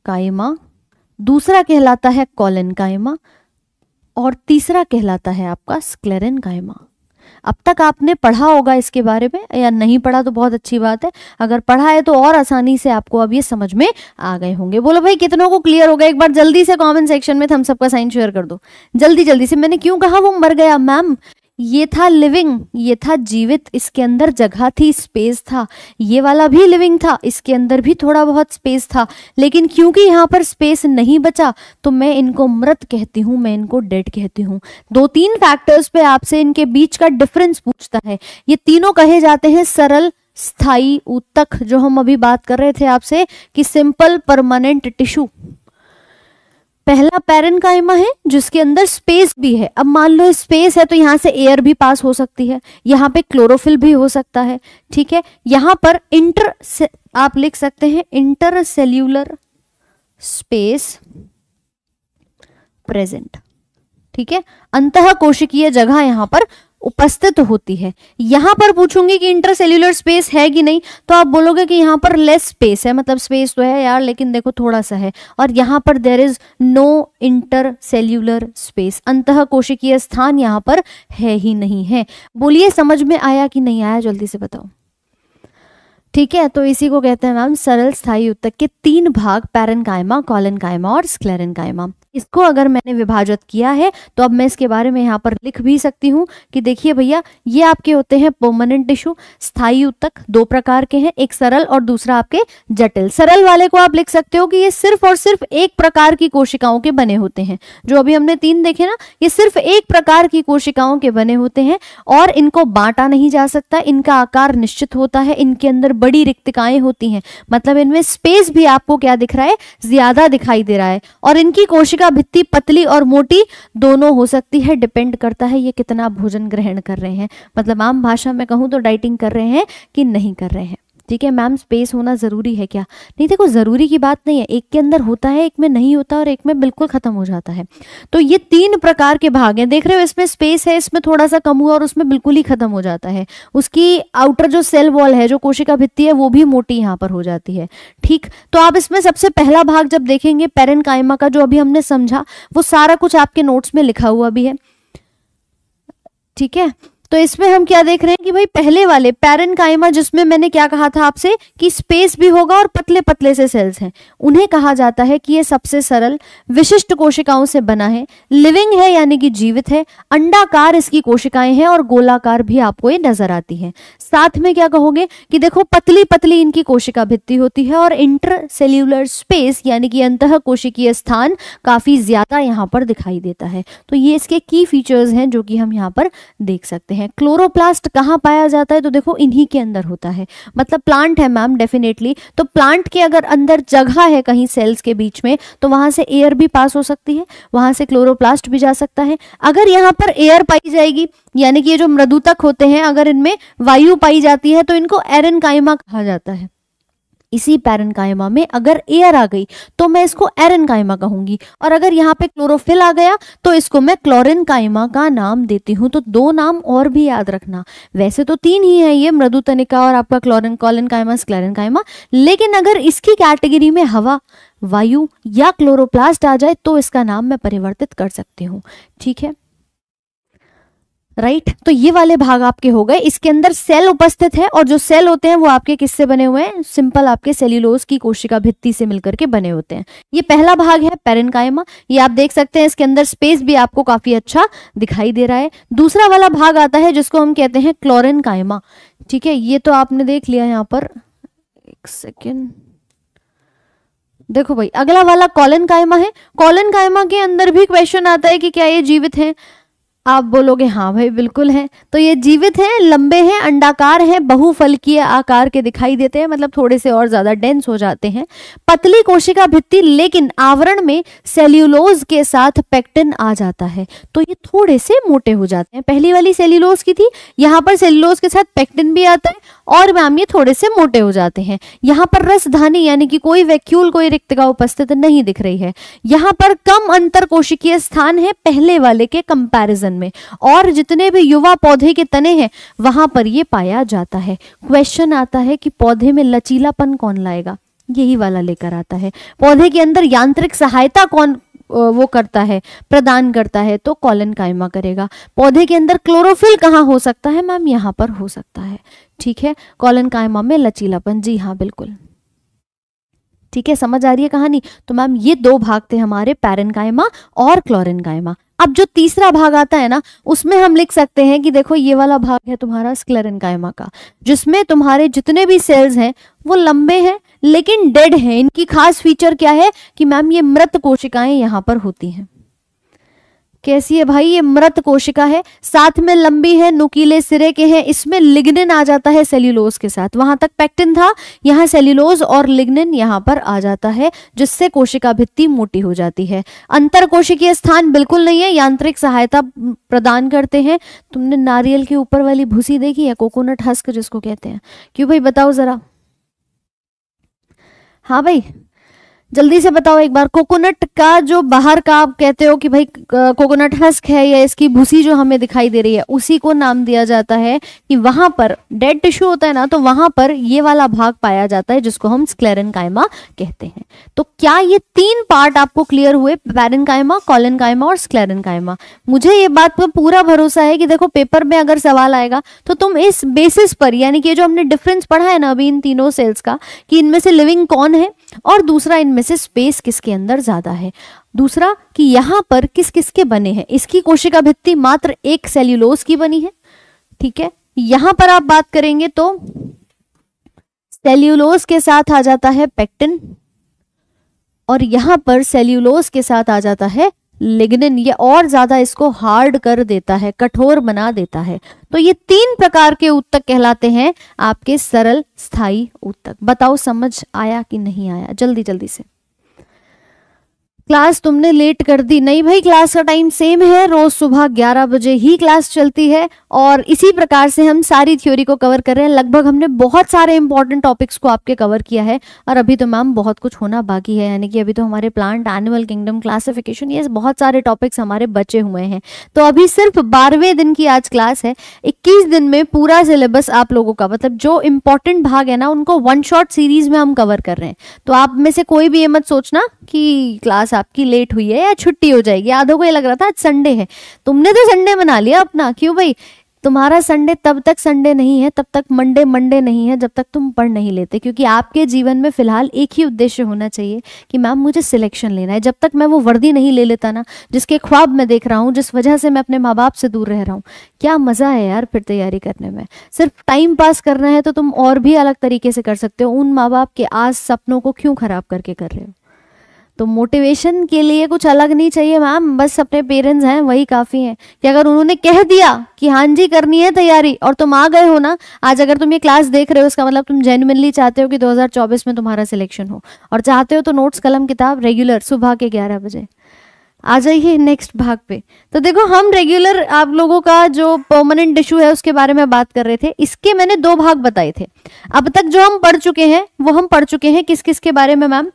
कायमा दूसरा कहलाता है कॉलन कायमा और तीसरा कहलाता है आपका स्क्लेरन कायमा अब तक आपने पढ़ा होगा इसके बारे में या नहीं पढ़ा तो बहुत अच्छी बात है अगर पढ़ा है तो और आसानी से आपको अब ये समझ में आ गए होंगे बोलो भाई कितनों को क्लियर होगा एक बार जल्दी से कमेंट सेक्शन में थम सबका का साइन शेयर कर दो जल्दी जल्दी से मैंने क्यों कहा वो मर गया मैम ये था लिविंग ये था जीवित इसके अंदर जगह थी स्पेस था ये वाला भी लिविंग था इसके अंदर भी थोड़ा बहुत स्पेस था लेकिन क्योंकि यहाँ पर स्पेस नहीं बचा तो मैं इनको मृत कहती हूँ मैं इनको डेड कहती हूँ दो तीन फैक्टर्स पे आपसे इनके बीच का डिफरेंस पूछता है ये तीनों कहे जाते हैं सरल स्थायी ऊतक जो हम अभी बात कर रहे थे आपसे कि सिंपल परमानेंट टिश्यू पहला कायमा है जिसके अंदर स्पेस भी है अब मान लो स्पेस है तो यहाँ से एयर भी पास हो सकती है यहाँ पे क्लोरोफिल भी हो सकता है ठीक है यहाँ पर इंटर आप लिख सकते हैं इंटर सेल्यूलर स्पेस प्रेजेंट ठीक है अंत कोशिकीय जगह यहाँ पर उपस्थित होती है यहां पर पूछूंगी कि इंटरसेल्यूलर स्पेस है कि नहीं तो आप बोलोगे कि यहां पर लेस स्पेस है मतलब स्पेस तो है यार लेकिन देखो थोड़ा सा है और यहां पर there is no intercellular space अंत कोशिकीय स्थान यहां पर है ही नहीं है बोलिए समझ में आया कि नहीं आया जल्दी से बताओ ठीक है तो इसी को कहते हैं मैम सरल स्थायी उत्तक के तीन भाग पैरन कायमा कॉलन कायमा और स्क्लेरन कायमा इसको अगर मैंने विभाजित किया है तो अब मैं इसके बारे में यहाँ पर लिख भी सकती हूँ कि देखिए भैया ये आपके होते हैं परमानेंट टिश्यू स्थायी उत्तक दो प्रकार के हैं एक सरल और दूसरा आपके जटिल सरल वाले को आप लिख सकते हो कि ये सिर्फ और सिर्फ एक प्रकार की कोशिकाओं के बने होते हैं जो अभी हमने तीन देखे ना ये सिर्फ एक प्रकार की कोशिकाओं के बने होते हैं और इनको बांटा नहीं जा सकता इनका आकार निश्चित होता है इनके अंदर बड़ी रिक्तिकाएं होती हैं मतलब इनमें स्पेस भी आपको क्या दिख रहा है ज्यादा दिखाई दे रहा है और इनकी कोशिका का भित्ति पतली और मोटी दोनों हो सकती है डिपेंड करता है ये कितना भोजन ग्रहण कर रहे हैं मतलब आम भाषा में कहूँ तो डाइटिंग कर रहे हैं कि नहीं कर रहे हैं ठीक है मैम स्पेस होना ज़रूरी है क्या नहीं देखो ज़रूरी की बात नहीं है एक के अंदर होता है एक में नहीं होता और एक में बिल्कुल ख़त्म हो जाता है तो ये तीन प्रकार के भाग हैं देख रहे हो इसमें स्पेस है इसमें थोड़ा सा कम हुआ और उसमें बिल्कुल ही ख़त्म हो जाता है उसकी आउटर जो सेल वॉल है जो कोशिका भित्ती है वो भी मोटी यहाँ पर हो जाती है ठीक तो आप इसमें सबसे पहला भाग जब देखेंगे पेरन का जो अभी हमने समझा वो सारा कुछ आपके नोट्स में लिखा हुआ भी है ठीक है तो इसमें हम क्या देख रहे हैं कि भाई पहले वाले पैरन कायमा जिसमें मैंने क्या कहा था आपसे कि स्पेस भी होगा और पतले पतले से सेल्स हैं उन्हें कहा जाता है कि ये सबसे सरल विशिष्ट कोशिकाओं से बना है लिविंग है यानी कि जीवित है अंडाकार इसकी कोशिकाएं हैं और गोलाकार भी आपको ये नजर आती है साथ में क्या कहोगे कि देखो पतली पतली इनकी कोशिका भित्ति होती है और इंटर सेल्यूलर स्पेस यानी कि अंत कोशिकीय स्थान काफी ज्यादा यहाँ पर दिखाई देता है तो ये इसके की फीचर्स हैं जो कि हम यहाँ पर देख सकते हैं हैं क्लोरोप्लास्ट कहाँ पाया जाता है तो देखो इन्हीं के अंदर होता है मतलब प्लांट है मैम डेफिनेटली तो प्लांट के अगर अंदर जगह है कहीं सेल्स के बीच में तो वहां से एयर भी पास हो सकती है वहां से क्लोरोप्लास्ट भी जा सकता है अगर यहाँ पर एयर पाई जाएगी यानी कि ये जो मृदुतक होते हैं अगर इनमें वायु पाई जाती है तो इनको एरन कहा जाता है इसी पैरन कायमा में अगर एयर आ गई तो मैं इसको एरन कायमा कहूंगी और अगर यहाँ पे क्लोरोफिल आ गया तो इसको मैं क्लोरिन कायमा का नाम देती हूँ तो दो नाम और भी याद रखना वैसे तो तीन ही है ये मृदु तनिका और आपका क्लोरिन कॉलिन कायमा कायमा लेकिन अगर इसकी कैटेगरी में हवा वायु या क्लोरोप्लास्ट आ जाए तो इसका नाम मैं परिवर्तित कर सकती हूँ ठीक है राइट तो ये वाले भाग आपके हो गए इसके अंदर सेल उपस्थित है और जो सेल होते हैं वो आपके किससे बने हुए हैं सिंपल आपके सेल्यूलोज की कोशिका भित्ति से मिलकर के बने होते हैं ये पहला भाग है कायमा ये आप देख सकते हैं इसके अंदर स्पेस भी आपको काफी अच्छा दिखाई दे रहा है दूसरा वाला भाग आता है जिसको हम कहते हैं क्लोरन कायमा ठीक है ये तो आपने देख लिया यहाँ पर एक सेकेंड देखो भाई अगला वाला कॉलन कायमा है कॉलन कायमा के अंदर भी क्वेश्चन आता है कि क्या ये जीवित हैं आप बोलोगे हाँ भाई बिल्कुल हैं तो ये जीवित हैं लंबे हैं अंडाकार हैं बहुफलकीय आकार के दिखाई देते हैं मतलब थोड़े से और ज्यादा डेंस हो जाते हैं पतली कोशिका भित्ति लेकिन आवरण में सेल्यूलोज के साथ पेक्टिन आ जाता है तो ये थोड़े से मोटे हो जाते हैं पहली वाली सेल्यूलोज की थी यहाँ पर सेल्यूलोज के साथ पेक्टिन भी आता है और मैम ये थोड़े से मोटे हो जाते हैं यहाँ पर रसधानी यानी कि कोई वैक्यूल कोई रिक्तगा उपस्थित नहीं दिख रही है यहाँ पर कम अंतर कोशिकीय स्थान है पहले वाले के कंपेरिजन सीजन में और जितने भी युवा पौधे के तने हैं वहां पर ये पाया जाता है क्वेश्चन आता है कि पौधे में लचीलापन कौन लाएगा यही वाला लेकर आता है पौधे के अंदर यांत्रिक सहायता कौन वो करता है प्रदान करता है तो कॉलन कायमा करेगा पौधे के अंदर क्लोरोफिल कहाँ हो सकता है मैम यहाँ पर हो सकता है ठीक है कॉलन कायमा में लचीलापन जी हाँ बिल्कुल ठीक है समझ आ रही है कहानी तो मैम ये दो भाग थे हमारे पैरन कायमा और क्लोरिन कायमा अब जो तीसरा भाग आता है ना उसमें हम लिख सकते हैं कि देखो ये वाला भाग है तुम्हारा स्क्लेरन कायमा का जिसमें तुम्हारे जितने भी सेल्स हैं वो लंबे हैं लेकिन डेड हैं इनकी खास फीचर क्या है कि मैम ये मृत कोशिकाएं यहाँ पर होती हैं कैसी है भाई ये मृत कोशिका है साथ में लंबी है नुकीले सिरे के हैं इसमें लिग्निन आ जाता है सेल्यूलोज के साथ वहां तक पैक्टिन था यहाँ सेल्यूलोज और लिग्निन यहाँ पर आ जाता है जिससे कोशिका भित्ति मोटी हो जाती है अंतर कोशिकीय स्थान बिल्कुल नहीं है यांत्रिक सहायता प्रदान करते हैं तुमने नारियल के ऊपर वाली भूसी देखी है कोकोनट हस्क जिसको कहते हैं क्यों भाई बताओ जरा हाँ भाई जल्दी से बताओ एक बार कोकोनट का जो बाहर का आप कहते हो कि भाई कोकोनट हस्क है या इसकी भूसी जो हमें दिखाई दे रही है उसी को नाम दिया जाता है कि वहां पर डेड टिश्यू होता है ना तो वहां पर ये वाला भाग पाया जाता है जिसको हम स्क्लेरन कायमा कहते हैं तो क्या ये तीन पार्ट आपको क्लियर हुए पैरन कायमा कॉलन कायमा और स्क्लेरन कायमा मुझे ये बात पर पूरा भरोसा है कि देखो पेपर में अगर सवाल आएगा तो तुम इस बेसिस पर यानी कि जो हमने डिफरेंस पढ़ा है ना अभी इन तीनों सेल्स का कि इनमें से लिविंग कौन है और दूसरा इनमें में से स्पेस किसके अंदर ज्यादा है दूसरा कि यहां पर किस किसके बने हैं इसकी कोशिका भित्ति मात्र एक सेल्यूलोस की बनी है ठीक है यहां पर आप बात करेंगे तो सेल्यूलोस के साथ आ जाता है पेक्टिन और यहां पर सेल्यूलोस के साथ आ जाता है लिग्निन ये और ज्यादा इसको हार्ड कर देता है कठोर बना देता है तो ये तीन प्रकार के उत्तक कहलाते हैं आपके सरल स्थाई उत्तक बताओ समझ आया कि नहीं आया जल्दी जल्दी से क्लास तुमने लेट कर दी नहीं भाई क्लास का टाइम सेम है रोज सुबह 11 बजे ही क्लास चलती है और इसी प्रकार से हम सारी थ्योरी को कवर कर रहे हैं लगभग हमने बहुत सारे इंपॉर्टेंट टॉपिक्स को आपके कवर किया है और अभी तो मैम बहुत कुछ होना बाकी है यानी कि अभी तो हमारे प्लांट एनिमल किंगडम क्लासिफिकेशन ये बहुत सारे टॉपिक्स हमारे बचे हुए हैं तो अभी सिर्फ बारहवें दिन की आज क्लास है इक्कीस दिन में पूरा सिलेबस आप लोगों का मतलब जो इम्पोर्टेंट भाग है ना उनको वन शॉर्ट सीरीज में हम कवर कर रहे हैं तो आप में से कोई भी ये मत सोचना कि क्लास आपकी लेट हुई है या छुट्टी हो जाएगी आधो को ये लग रहा था आज संडे है तुमने तो संडे मना लिया अपना क्यों भाई तुम्हारा संडे तब तक संडे नहीं है तब तक मंडे मंडे नहीं है जब तक तुम पढ़ नहीं लेते क्योंकि आपके जीवन में फिलहाल एक ही उद्देश्य होना चाहिए कि मैम मुझे सिलेक्शन लेना है जब तक मैं वो वर्दी नहीं ले लेता ना जिसके ख्वाब मैं देख रहा हूँ जिस वजह से मैं अपने माँ बाप से दूर रह रहा हूँ क्या मज़ा है यार फिर तैयारी करने में सिर्फ टाइम पास करना है तो तुम और भी अलग तरीके से कर सकते हो उन माँ बाप के आज सपनों को क्यों खराब करके कर रहे हो तो मोटिवेशन के लिए कुछ अलग नहीं चाहिए मैम बस अपने पेरेंट्स हैं वही काफ़ी हैं कि अगर उन्होंने कह दिया कि हाँ जी करनी है तैयारी और तुम आ गए हो ना आज अगर तुम ये क्लास देख रहे हो इसका मतलब तुम जेनुअनली चाहते हो कि 2024 में तुम्हारा सिलेक्शन हो और चाहते हो तो नोट्स कलम किताब रेगुलर सुबह के ग्यारह बजे आ जाइए नेक्स्ट भाग पे तो देखो हम रेगुलर आप लोगों का जो परमानेंट इशू है उसके बारे में बात कर रहे थे इसके मैंने दो भाग बताए थे अब तक जो हम पढ़ चुके हैं वो हम पढ़ चुके हैं किस किस के बारे में मैम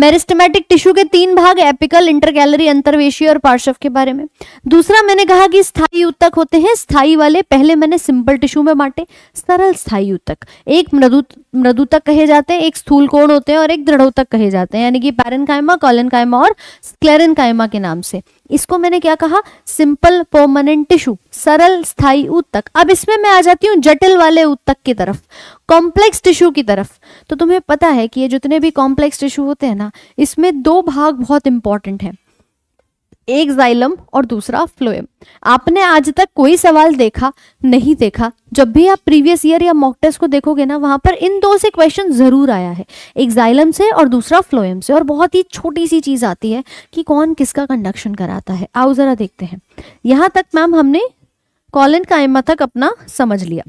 मेरिस्टमेटिक टिश्यू के तीन भाग एपिकल इंटरगैलरी अंतर्वेशी और पार्श्व के बारे में दूसरा मैंने कहा कि स्थायी उत्तक होते हैं स्थायी वाले पहले मैंने सिंपल टिश्यू में बांटे सरल स्थायी उत्तक एक मृदु मृदु तक कहे जाते हैं एक स्थूल कोण होते हैं और एक दृढ़ तक कहे जाते हैं यानी कि पैरन कायमा कॉलन कायमा और स्क्लेरन कायमा के नाम से इसको मैंने क्या कहा सिंपल परमानेंट टिश्यू सरल स्थायी उत्तक अब इसमें मैं आ जाती हूँ जटिल वाले उत्तक की तरफ कॉम्प्लेक्स टिश्यू की तरफ तो तुम्हें पता है कि ये जितने भी कॉम्प्लेक्स टिश्यू होते हैं ना इसमें दो भाग बहुत इंपॉर्टेंट हैं एक जाइलम और दूसरा फ्लोएम आपने आज तक कोई सवाल देखा नहीं देखा जब भी आप प्रीवियस ईयर या मॉक टेस्ट को देखोगे ना वहां पर इन दो से क्वेश्चन जरूर आया है एक जाइलम से और दूसरा फ्लोएम से और बहुत ही छोटी सी चीज आती है कि कौन किसका कंडक्शन कराता है आओ जरा देखते हैं यहां तक मैम हमने कॉलन का तक अपना समझ लिया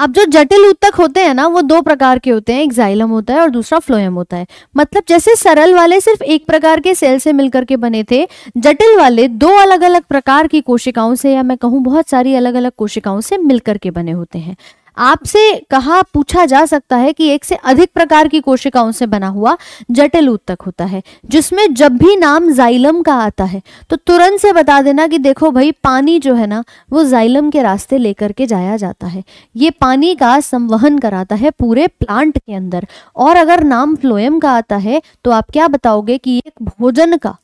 अब जो जटिल उत्तक होते हैं ना वो दो प्रकार के होते हैं एक जाइलम होता है और दूसरा फ्लोएम होता है मतलब जैसे सरल वाले सिर्फ एक प्रकार के सेल से मिलकर के बने थे जटिल वाले दो अलग अलग प्रकार की कोशिकाओं से या मैं कहूँ बहुत सारी अलग अलग कोशिकाओं से मिलकर के बने होते हैं आपसे कहा पूछा जा सकता है कि एक से अधिक प्रकार की कोशिकाओं से बना हुआ जटिल उत्तक होता है जिसमें जब भी नाम जाइलम का आता है तो तुरंत से बता देना कि देखो भाई पानी जो है ना वो जाइलम के रास्ते लेकर के जाया जाता है ये पानी का संवहन कराता है पूरे प्लांट के अंदर और अगर नाम फ्लोएम का आता है तो आप क्या बताओगे कि ये भोजन का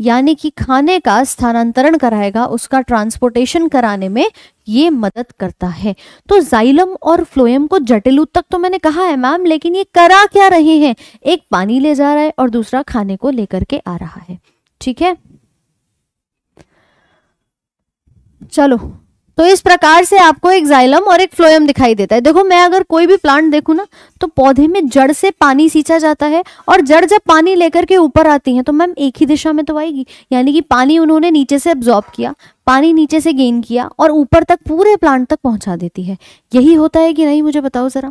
यानी कि खाने का स्थानांतरण कराएगा उसका ट्रांसपोर्टेशन कराने में ये मदद करता है तो जाइलम और फ्लोएम को जटिल तक तो मैंने कहा है मैम लेकिन ये करा क्या रहे हैं एक पानी ले जा रहा है और दूसरा खाने को लेकर के आ रहा है ठीक है चलो तो इस प्रकार से आपको एक जाइलम और एक फ्लोएम दिखाई देता है देखो मैं अगर कोई भी प्लांट देखू ना तो पौधे में जड़ से पानी सींचा जाता है और जड़ जब पानी लेकर के ऊपर आती है तो मैम एक ही दिशा में तो आएगी यानी कि पानी उन्होंने नीचे से एब्जॉर्ब किया पानी नीचे से गेन किया और ऊपर तक पूरे प्लांट तक पहुंचा देती है यही होता है कि नहीं मुझे बताओ ज़रा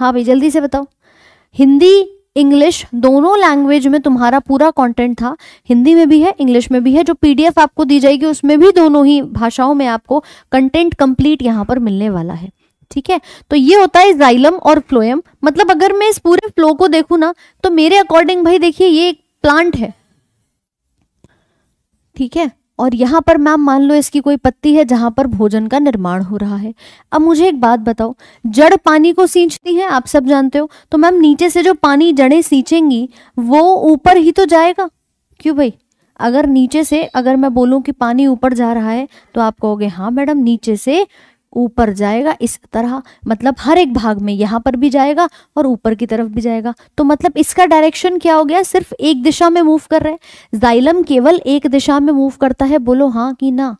हाँ भाई जल्दी से बताओ हिंदी इंग्लिश दोनों लैंग्वेज में तुम्हारा पूरा कंटेंट था हिंदी में भी है इंग्लिश में भी है जो पीडीएफ आपको दी जाएगी उसमें भी दोनों ही भाषाओं में आपको कंटेंट कंप्लीट यहाँ पर मिलने वाला है ठीक है तो ये होता है जाइलम और फ्लोएम मतलब अगर मैं इस पूरे फ्लो को देखू ना तो मेरे अकॉर्डिंग भाई देखिए ये एक प्लांट है ठीक है और यहाँ पर मैम मान लो इसकी कोई पत्ती है जहाँ पर भोजन का निर्माण हो रहा है अब मुझे एक बात बताओ जड़ पानी को सींचती है आप सब जानते हो तो मैम नीचे से जो पानी जड़ें सींचेंगी वो ऊपर ही तो जाएगा क्यों भाई अगर नीचे से अगर मैं बोलूं कि पानी ऊपर जा रहा है तो आप कहोगे हाँ मैडम नीचे से ऊपर जाएगा इस तरह मतलब हर एक भाग में यहाँ पर भी जाएगा और ऊपर की तरफ भी जाएगा तो मतलब इसका डायरेक्शन क्या हो गया सिर्फ एक दिशा में मूव कर रहे हैं जाइलम केवल एक दिशा में मूव करता है बोलो हाँ कि ना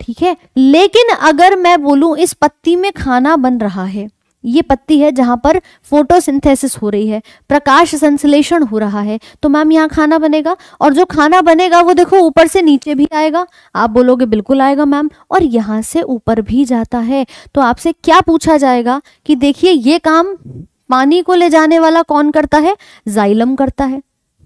ठीक है लेकिन अगर मैं बोलूं इस पत्ती में खाना बन रहा है ये पत्ती है जहां पर फोटोसिंथेसिस हो रही है प्रकाश संश्लेषण हो रहा है तो मैम यहाँ खाना बनेगा और जो खाना बनेगा वो देखो ऊपर से नीचे भी आएगा आप बोलोगे बिल्कुल आएगा मैम और यहाँ से ऊपर भी जाता है तो आपसे क्या पूछा जाएगा कि देखिए ये काम पानी को ले जाने वाला कौन करता है जाइलम करता है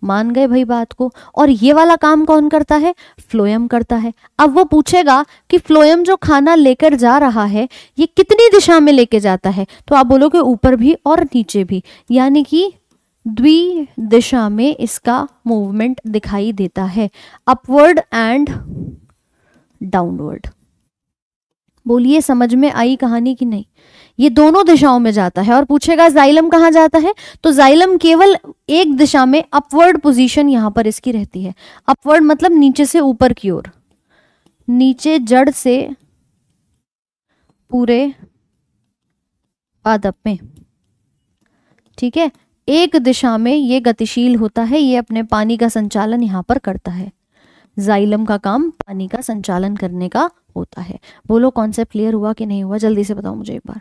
मान गए भाई बात को और ये वाला काम कौन करता है फ्लोयम करता है अब वो पूछेगा कि फ्लोयम जो खाना लेकर जा रहा है ये कितनी दिशा में लेके जाता है तो आप बोलोगे ऊपर भी और नीचे भी यानी कि द्वि दिशा में इसका मूवमेंट दिखाई देता है अपवर्ड एंड डाउनवर्ड बोलिए समझ में आई कहानी कि नहीं ये दोनों दिशाओं में जाता है और पूछेगा जाइलम कहाँ जाता है तो जाइलम केवल एक दिशा में अपवर्ड पोजीशन यहाँ पर इसकी रहती है अपवर्ड मतलब नीचे से ऊपर की ओर नीचे जड़ से पूरे पादप में ठीक है एक दिशा में ये गतिशील होता है ये अपने पानी का संचालन यहाँ पर करता है जाइलम का काम पानी का संचालन करने का होता है बोलो कॉन्सेप्ट क्लियर हुआ कि नहीं हुआ जल्दी से बताओ मुझे एक बार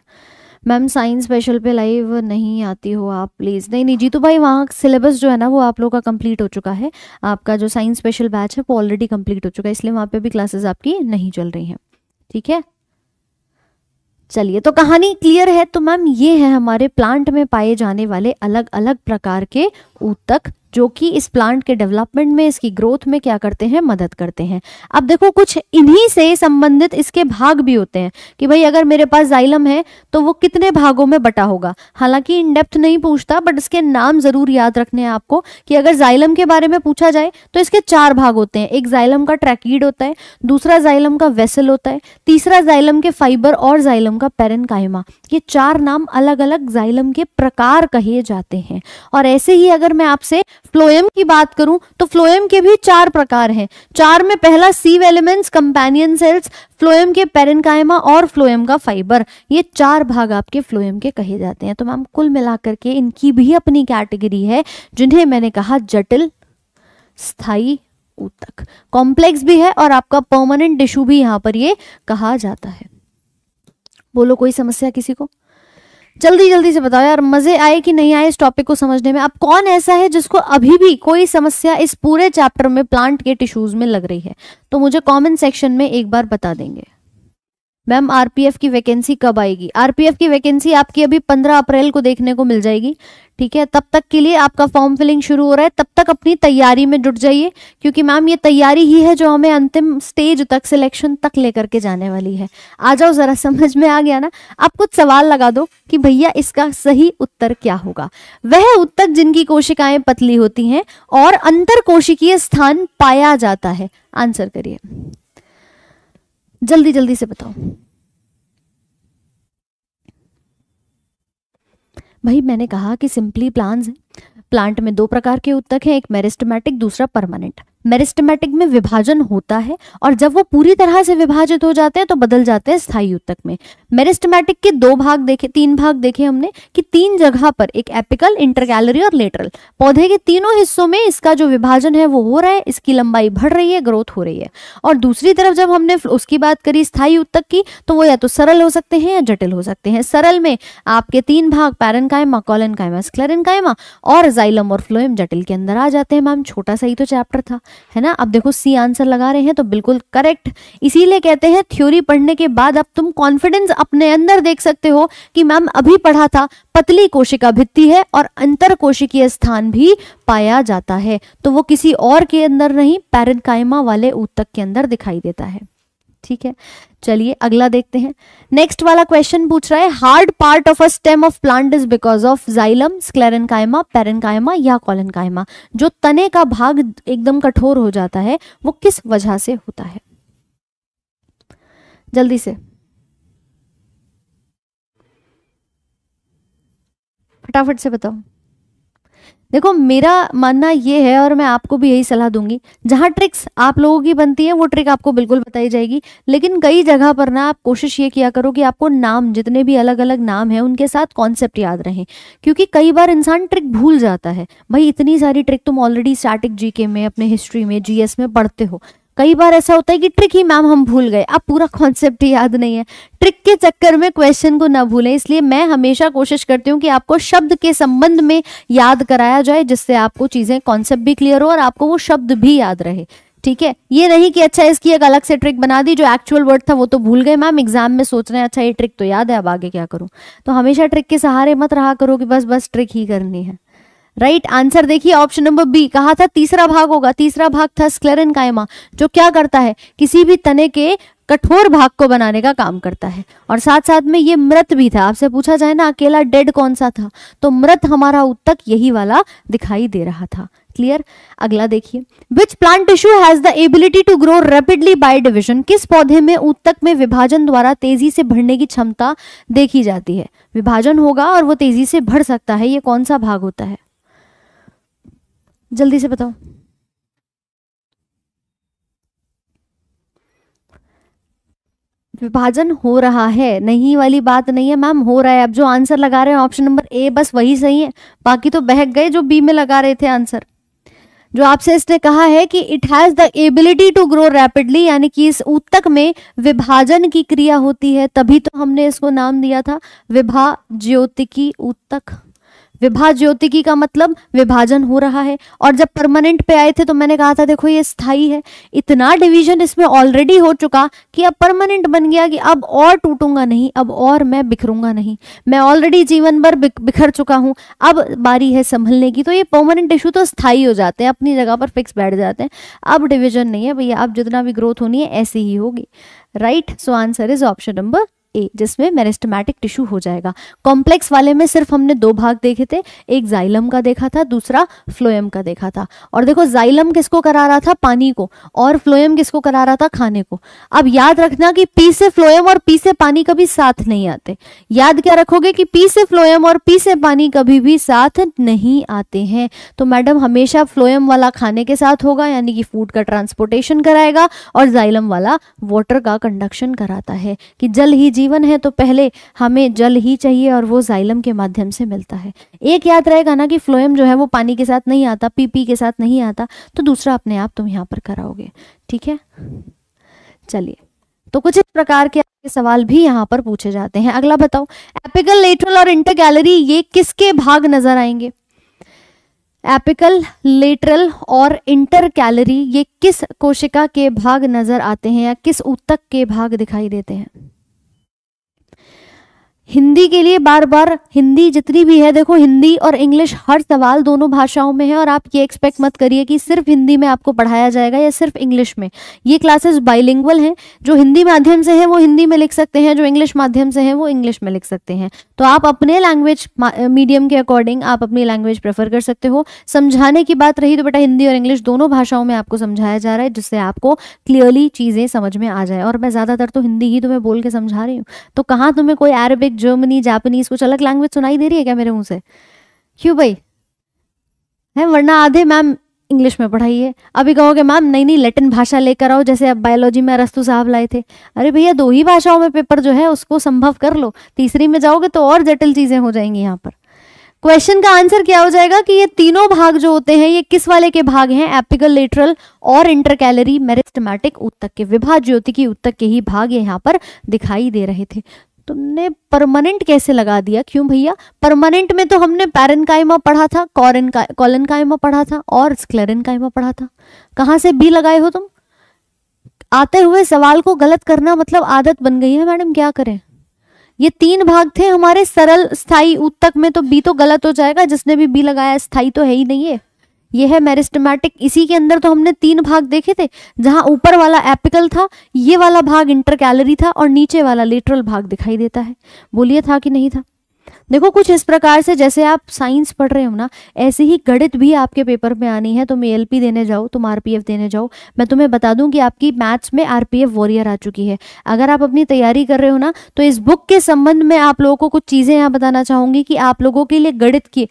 मैम साइंस स्पेशल पे लाइव नहीं आती हो आप प्लीज़ नहीं नहीं जी तो भाई वहाँ सिलेबस जो है ना वो आप लोगों का कंप्लीट हो चुका है आपका जो साइंस स्पेशल बैच है वो ऑलरेडी कंप्लीट हो चुका है इसलिए वहाँ पे भी क्लासेस आपकी नहीं चल रही हैं ठीक है चलिए तो कहानी क्लियर है तो मैम ये है हमारे प्लांट में पाए जाने वाले अलग अलग प्रकार के ऊतक जो कि इस प्लांट के डेवलपमेंट में इसकी ग्रोथ में क्या करते हैं मदद करते हैं अब देखो कुछ इन्हीं से संबंधित इसके भाग भी होते हैं कि भाई अगर मेरे पास जाइलम है तो वो कितने भागों में बटा होगा हालांकि इन डेप्थ नहीं पूछता बट इसके नाम जरूर याद रखने हैं आपको कि अगर जाइलम के बारे में पूछा जाए तो इसके चार भाग होते हैं एक जाइलम का ट्रैकीड होता है दूसरा जाइलम का वेसल होता है तीसरा जाइलम के फाइबर और जाइलम का पेरन ये चार नाम अलग अलग जाइलम के प्रकार कहे जाते हैं और ऐसे ही अगर मैं आपसे फ्लोएम की बात करूं तो फ्लोएम के भी चार प्रकार हैं चार में पहला sieve elements companion cells phloem के पेरेनकाइमा और फ्लोएम का फाइबर ये चार भाग आपके फ्लोएम के कहे जाते हैं तो मैम कुल मिलाकर के इनकी भी अपनी कैटेगरी है जिन्हें मैंने कहा जटिल स्थायी ऊतक कॉम्प्लेक्स भी है और आपका परमानेंट टिश्यू भी यहां पर ये कहा जाता है बोलो कोई समस्या किसी को जल्दी जल्दी से बताओ यार मजे आए कि नहीं आए इस टॉपिक को समझने में अब कौन ऐसा है जिसको अभी भी कोई समस्या इस पूरे चैप्टर में प्लांट के टिश्यूज में लग रही है तो मुझे कमेंट सेक्शन में एक बार बता देंगे मैम आरपीएफ की वैकेंसी कब आएगी आरपीएफ की वैकेंसी आपकी अभी 15 अप्रैल को देखने को मिल जाएगी ठीक है तब तक के लिए आपका फॉर्म फिलिंग शुरू हो रहा है तब तक अपनी तैयारी में जुट जाइए क्योंकि मैम ये तैयारी ही है जो हमें अंतिम स्टेज तक सिलेक्शन तक लेकर के जाने वाली है आ जाओ जरा [laughs] समझ में आ गया ना आप कुछ सवाल लगा दो कि भैया इसका सही उत्तर क्या होगा वह उत्तर जिनकी कोशिकाएं पतली होती हैं और अंतर कोशिकीय स्थान पाया जाता है आंसर करिए जल्दी जल्दी से बताओ भाई मैंने कहा कि सिंपली प्लांट्स प्लांट में दो प्रकार के उत्तक हैं एक मेरिस्टमैटिक दूसरा परमानेंट मेरिस्टमेटिक में विभाजन होता है और जब वो पूरी तरह से विभाजित हो जाते हैं तो बदल जाते हैं स्थायी उत्तक में मेरिस्टमेटिक के दो भाग देखे तीन भाग देखे हमने कि तीन जगह पर एक एपिकल इंटरगैलरी और लेटरल पौधे के तीनों हिस्सों में इसका जो विभाजन है वो हो रहा है इसकी लंबाई बढ़ रही है ग्रोथ हो रही है और दूसरी तरफ जब हमने उसकी बात करी स्थायी उत्तक की तो वो या तो सरल हो सकते हैं या जटिल हो सकते हैं सरल में आपके तीन भाग पैरन कायमा कॉलनकायमा कायमा और जाइलम और फ्लोएम जटिल के अंदर आ जाते हैं मैम छोटा सा ही तो चैप्टर था है ना अब देखो सी आंसर लगा रहे हैं तो बिल्कुल करेक्ट इसीलिए कहते हैं थ्योरी पढ़ने के बाद अब तुम कॉन्फिडेंस अपने अंदर देख सकते हो कि मैम अभी पढ़ा था पतली कोशिका भित्ति है और अंतर कोशिकीय स्थान भी पाया जाता है तो वो किसी और के अंदर नहीं पैरेंकाइमा वाले ऊतक के अंदर दिखाई देता है ठीक है चलिए अगला देखते हैं नेक्स्ट वाला क्वेश्चन पूछ रहा है hard part of a stem of plant is because of xylem parenchyma या कायमा जो तने का भाग एकदम कठोर हो जाता है वो किस वजह से होता है जल्दी से फटाफट से बताओ देखो मेरा मानना ये है और मैं आपको भी यही सलाह दूंगी जहाँ ट्रिक्स आप लोगों की बनती है वो ट्रिक आपको बिल्कुल बताई जाएगी लेकिन कई जगह पर ना आप कोशिश ये किया करो कि आपको नाम जितने भी अलग अलग नाम है उनके साथ कॉन्सेप्ट याद रहे क्योंकि कई बार इंसान ट्रिक भूल जाता है भाई इतनी सारी ट्रिक तुम ऑलरेडी स्टार्टिक जीके में अपने हिस्ट्री में जीएस में पढ़ते हो कई बार ऐसा होता है कि ट्रिक ही मैम हम भूल गए अब पूरा कॉन्सेप्ट ही याद नहीं है ट्रिक के चक्कर में क्वेश्चन को ना भूलें इसलिए मैं हमेशा कोशिश करती हूँ कि आपको शब्द के संबंध में याद कराया जाए जिससे आपको चीज़ें कॉन्सेप्ट भी क्लियर हो और आपको वो शब्द भी याद रहे ठीक है ये नहीं कि अच्छा इसकी एक अलग से ट्रिक बना दी जो एक्चुअल वर्ड था वो तो भूल गए मैम एग्जाम में सोच रहे हैं अच्छा ये ट्रिक तो याद है अब आगे क्या करूँ तो हमेशा ट्रिक के सहारे मत रहा करो कि बस बस ट्रिक ही करनी है राइट आंसर देखिए ऑप्शन नंबर बी कहा था तीसरा भाग होगा तीसरा भाग था स्क्लेरन कायमा जो क्या करता है किसी भी तने के कठोर भाग को बनाने का काम करता है और साथ साथ में ये मृत भी था आपसे पूछा जाए ना अकेला डेड कौन सा था तो मृत हमारा उत्तक यही वाला दिखाई दे रहा था क्लियर अगला देखिए which plant tissue has the ability to grow rapidly by division किस पौधे में उत्तक में विभाजन द्वारा तेजी से भरने की क्षमता देखी जाती है विभाजन होगा और वो तेजी से भर सकता है ये कौन सा भाग होता है जल्दी से बताओ विभाजन हो रहा है नहीं वाली बात नहीं है मैम हो रहा है अब जो आंसर लगा रहे हैं ऑप्शन नंबर ए बस वही सही है बाकी तो बहक गए जो बी में लगा रहे थे आंसर जो आपसे इसने कहा है कि it has the ability to grow rapidly यानी कि इस उत्तक में विभाजन की क्रिया होती है तभी तो हमने इसको नाम दिया था विभा ज्योतिकी उत्तक विभा ज्योतिकी का मतलब विभाजन हो रहा है और जब परमानेंट पे आए थे तो मैंने कहा था देखो ये स्थाई है इतना डिवीजन इसमें ऑलरेडी हो चुका कि अब परमानेंट बन गया कि अब और टूटूंगा नहीं अब और मैं बिखरूंगा नहीं मैं ऑलरेडी जीवन भर बिखर चुका हूं अब बारी है संभलने की तो ये परमानेंट इशू तो स्थायी हो जाते हैं अपनी जगह पर फिक्स बैठ जाते हैं अब डिविजन नहीं है भैया अब जितना भी ग्रोथ होनी है ऐसी ही होगी right so answer is option number A जिसमें मेरेस्टमैटिक टिश्यू हो जाएगा कॉम्प्लेक्स वाले में सिर्फ हमने दो भाग देखे थे एक जाइलम का देखा था दूसरा फ्लोएम का देखा था और देखो जाइलम किसको करा रहा था पानी को और फ्लोएम किसको करा रहा था खाने को अब याद रखना कि पी से फ्लोएम और पी से पानी कभी साथ नहीं आते याद क्या रखोगे कि पी से फ्लोएम और पी से पानी कभी भी साथ नहीं आते हैं तो मैडम हमेशा फ्लोएम वाला खाने के साथ होगा यानी कि फूड का ट्रांसपोर्टेशन कराएगा और जाइलम वाला वॉटर का कंडक्शन कराता है कि जल ही जीवन है तो पहले हमें जल ही चाहिए और वो जाइलम के माध्यम से मिलता है एक याद रहेगा ना कि फ्लोएम जो है वो पानी के साथ नहीं आता पीपी के साथ नहीं आता तो दूसरा अपने आप तुम यहाँ पर कराओगे ठीक है चलिए तो कुछ इस प्रकार के आपके सवाल भी यहाँ पर पूछे जाते हैं अगला बताओ एपिकल लेटरल और इंटर गैलरी ये किसके भाग नजर आएंगे एपिकल लेटरल और इंटर कैलरी ये किस कोशिका के भाग नजर आते हैं या किस ऊतक के भाग दिखाई देते हैं हिंदी के लिए बार बार हिंदी जितनी भी है देखो हिंदी और इंग्लिश हर सवाल दोनों भाषाओं में है और आप ये एक्सपेक्ट मत करिए कि सिर्फ हिंदी में आपको पढ़ाया जाएगा या सिर्फ इंग्लिश में ये क्लासेस बाइलिंगुअल हैं जो हिंदी माध्यम से हैं वो हिंदी में लिख सकते हैं जो इंग्लिश माध्यम से हैं वो इंग्लिश में लिख सकते हैं तो आप अपने लैंग्वेज मीडियम के अकॉर्डिंग आप अपनी लैंग्वेज प्रेफर कर सकते हो समझाने की बात रही तो बेटा हिंदी और इंग्लिश दोनों भाषाओं में आपको समझाया जा रहा है जिससे आपको क्लियरली चीज़ें समझ में आ जाए और मैं ज़्यादातर तो हिंदी ही तुम्हें बोल के समझा रही हूँ तो कहाँ तुम्हें कोई अरबिक लाइक जर्मनी जापानीज कुछ अलग लैंग्वेज सुनाई दे रही है क्या मेरे मुंह से क्यों भाई है वरना आधे मैम इंग्लिश में पढ़ाइए अभी कहोगे मैम नई नई लेटिन भाषा लेकर आओ जैसे अब बायोलॉजी में अरस्तु साहब लाए थे अरे भैया दो ही भाषाओं में पेपर जो है उसको संभव कर लो तीसरी में जाओगे तो और जटिल चीज़ें हो जाएंगी यहाँ पर क्वेश्चन का आंसर क्या हो जाएगा कि ये तीनों भाग जो होते हैं ये किस वाले के भाग हैं एपिकल लेटरल और इंटरकैलरी मेरिस्टमैटिक उत्तक के विभाज्योति की उत्तक के ही भाग यहाँ पर दिखाई दे रहे थे तुमने परमानेंट कैसे लगा दिया क्यों भैया परमानेंट में तो हमने पैरनकाइमा पढ़ा था कॉरन का कॉलनकाइमा पढ़ा था और स्क्लेरनकाइमा पढ़ा था कहाँ से बी लगाए हो तुम आते हुए सवाल को गलत करना मतलब आदत बन गई है मैडम क्या करें ये तीन भाग थे हमारे सरल स्थाई उत्तक में तो बी तो गलत हो जाएगा जिसने भी बी लगाया स्थाई तो है ही नहीं है ये है मेरिस्टमैटिक इसी के अंदर तो हमने तीन भाग देखे थे जहां ऊपर वाला एपिकल था ये वाला भाग इंटर कैलरी था और नीचे वाला लेटरल भाग दिखाई देता है बोलिए था कि नहीं था देखो कुछ इस प्रकार से जैसे आप साइंस पढ़ रहे हो ना ऐसे ही गणित भी आपके पेपर में आनी है तुम एल देने जाओ तुम आर देने जाओ मैं तुम्हें बता दूं कि आपकी मैथ्स में आर वॉरियर आ चुकी है अगर आप अपनी तैयारी कर रहे हो ना तो इस बुक के संबंध में आप लोगों को कुछ चीज़ें यहाँ बताना चाहूँगी कि आप लोगों के लिए गणित की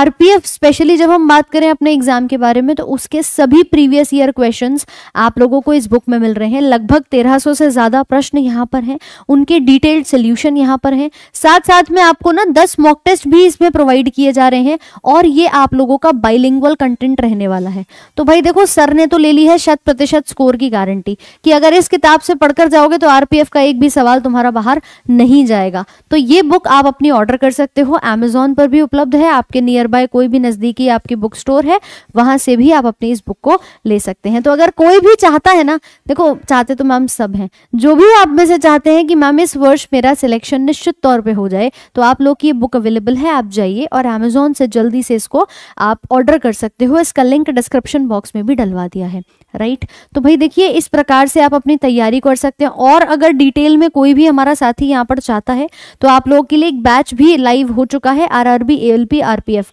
आर स्पेशली जब हम बात करें अपने एग्जाम के बारे में तो उसके सभी प्रीवियस ईयर क्वेश्चन आप लोगों को इस बुक में मिल रहे हैं लगभग तेरह से ज़्यादा प्रश्न यहाँ पर हैं उनके डिटेल्ड सोल्यूशन यहाँ पर हैं साथ साथ में आपको ना दस मॉक टेस्ट भी इसमें प्रोवाइड किए जा रहे हैं और ये आप लोगों का बाइलिंगुअल कंटेंट रहने वाला है तो भाई देखो सर ने तो ले ली है शत प्रतिशत स्कोर की गारंटी कि अगर इस किताब से पढ़कर जाओगे तो आरपीएफ का एक भी सवाल तुम्हारा बाहर नहीं जाएगा तो ये बुक आप अपनी ऑर्डर कर सकते हो एमेजोन पर भी उपलब्ध है आपके नियर बाय कोई भी नजदीकी आपकी बुक स्टोर है वहां से भी आप अपनी इस बुक को ले सकते हैं तो अगर कोई भी चाहता है ना देखो चाहते तो मैम सब हैं जो भी आप में से चाहते हैं कि मैम इस वर्ष मेरा सिलेक्शन निश्चित तौर पर हो जाए तो आप लोग की ये बुक अवेलेबल है आप जाइए और अमेजोन से जल्दी से इसको आप ऑर्डर कर सकते हो इसका लिंक डिस्क्रिप्शन बॉक्स में भी डलवा दिया है राइट तो भाई देखिए इस प्रकार से आप अपनी तैयारी कर सकते हैं और अगर डिटेल में कोई भी हमारा साथी यहाँ पर चाहता है तो आप लोगों के लिए एक बैच भी लाइव हो चुका है आर आर बी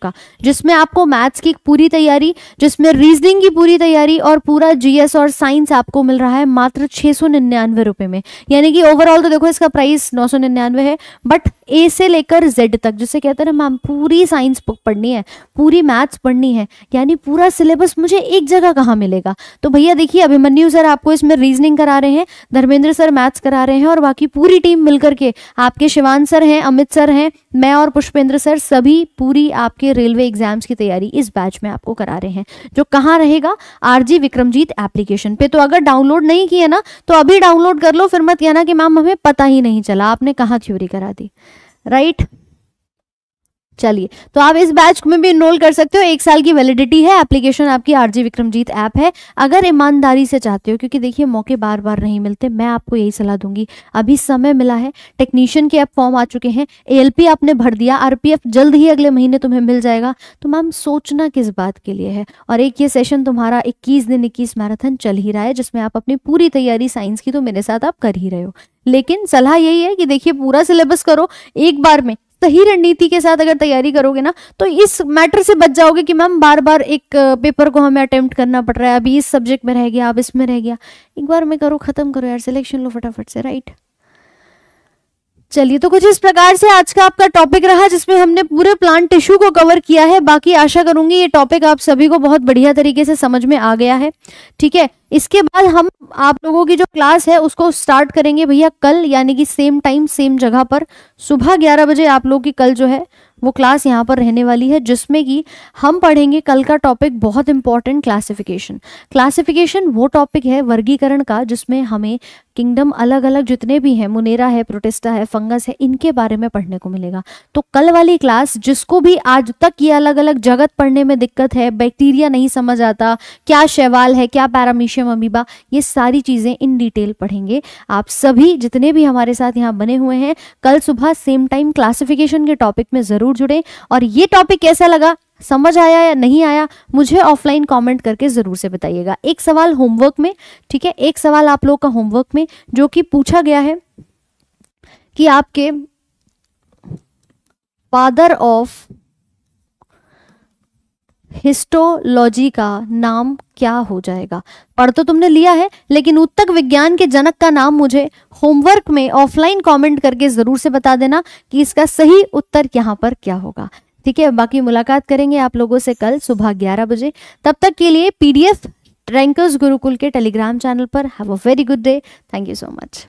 का जिसमें आपको मैथ्स की पूरी तैयारी जिसमें रीजनिंग की पूरी तैयारी और पूरा जीएस और साइंस आपको मिल रहा है मात्र छः सौ निन्यानवे में यानी कि ओवरऑल तो देखो इसका प्राइस नौ सौ निन्यानवे है बट ए से लेकर Z जेड तक जिसे कहते हैं ना मैम पूरी साइंस पढ़नी है पूरी मैथ्स पढ़नी है यानी पूरा सिलेबस मुझे एक जगह कहाँ मिलेगा तो भैया देखिए अभिमन्यु सर आपको इसमें रीजनिंग करा रहे हैं धर्मेंद्र सर मैथ्स करा रहे हैं और बाकी पूरी टीम मिलकर के आपके शिवान सर हैं अमित सर हैं मैं और पुष्पेंद्र सर सभी पूरी आपके रेलवे एग्जाम्स की तैयारी इस बैच में आपको करा रहे हैं जो कहाँ रहेगा आर विक्रमजीत एप्लीकेशन पे तो अगर डाउनलोड नहीं किया ना तो अभी डाउनलोड कर लो फिर मत कहना कि मैम हमें पता ही नहीं चला आपने कहाँ थ्योरी करा दी राइट right? चलिए तो आप इस बैच में भी इनरोल कर सकते हो एक साल की वैलिडिटी है एप्लीकेशन आपकी आरजी विक्रमजीत ऐप है अगर ईमानदारी से चाहते हो क्योंकि देखिए मौके बार बार नहीं मिलते मैं आपको यही सलाह दूंगी अभी समय मिला है टेक्नीशियन के अब फॉर्म आ चुके हैं ए आपने भर दिया आर जल्द ही अगले महीने तुम्हें मिल जाएगा तो मैम सोचना किस बात के लिए है और एक ये सेशन तुम्हारा इक्कीस दिन इक्कीस मैराथन चल ही रहा है जिसमें आप अपनी पूरी तैयारी साइंस की तो मेरे साथ आप कर ही रहे हो लेकिन सलाह यही है कि देखिए पूरा सिलेबस करो एक बार में सही रणनीति के साथ अगर तैयारी करोगे ना तो इस मैटर से बच जाओगे कि मैम बार बार एक पेपर को हमें अटेम्प्ट करना पड़ रहा है अभी इस सब्जेक्ट में रह गया अब इसमें रह गया एक बार में करो खत्म करो यार सिलेक्शन लो फटाफट से राइट चलिए तो कुछ इस प्रकार से आज का आपका टॉपिक रहा जिसमें हमने पूरे प्लांट टिश्यू को कवर किया है बाकी आशा करूंगी ये टॉपिक आप सभी को बहुत बढ़िया तरीके से समझ में आ गया है ठीक है इसके बाद हम आप लोगों की जो क्लास है उसको स्टार्ट करेंगे भैया कल यानी कि सेम टाइम सेम जगह पर सुबह ग्यारह बजे आप लोगों की कल जो है वो क्लास यहाँ पर रहने वाली है जिसमें कि हम पढ़ेंगे कल का टॉपिक बहुत इंपॉर्टेंट क्लासिफिकेशन क्लासिफिकेशन वो टॉपिक है वर्गीकरण का जिसमें हमें किंगडम अलग अलग जितने भी हैं मुनेरा है प्रोटेस्टा है फंगस है इनके बारे में पढ़ने को मिलेगा तो कल वाली क्लास जिसको भी आज तक ये अलग अलग जगत पढ़ने में दिक्कत है बैक्टीरिया नहीं समझ आता क्या शैवाल है क्या पैरामीशियम अमीबा ये सारी चीज़ें इन डिटेल पढ़ेंगे आप सभी जितने भी हमारे साथ यहाँ बने हुए हैं कल सुबह सेम टाइम क्लासिफिकेशन के टॉपिक में ज़रूर जुड़ें और ये टॉपिक कैसा लगा समझ आया या नहीं आया मुझे ऑफलाइन कमेंट करके ज़रूर से बताइएगा एक सवाल होमवर्क में ठीक है एक सवाल आप लोग का होमवर्क में जो कि पूछा गया है कि आपके फादर ऑफ हिस्टोलॉजी का नाम क्या हो जाएगा पढ़ तो तुमने लिया है लेकिन उत्तक विज्ञान के जनक का नाम मुझे होमवर्क में ऑफलाइन कमेंट करके जरूर से बता देना कि इसका सही उत्तर यहां पर क्या होगा ठीक है बाकी मुलाकात करेंगे आप लोगों से कल सुबह ग्यारह बजे तब तक के लिए पीडीएफ रैंकर्स गुरुकुल के टेलीग्राम चैनल पर have a very good day thank you so much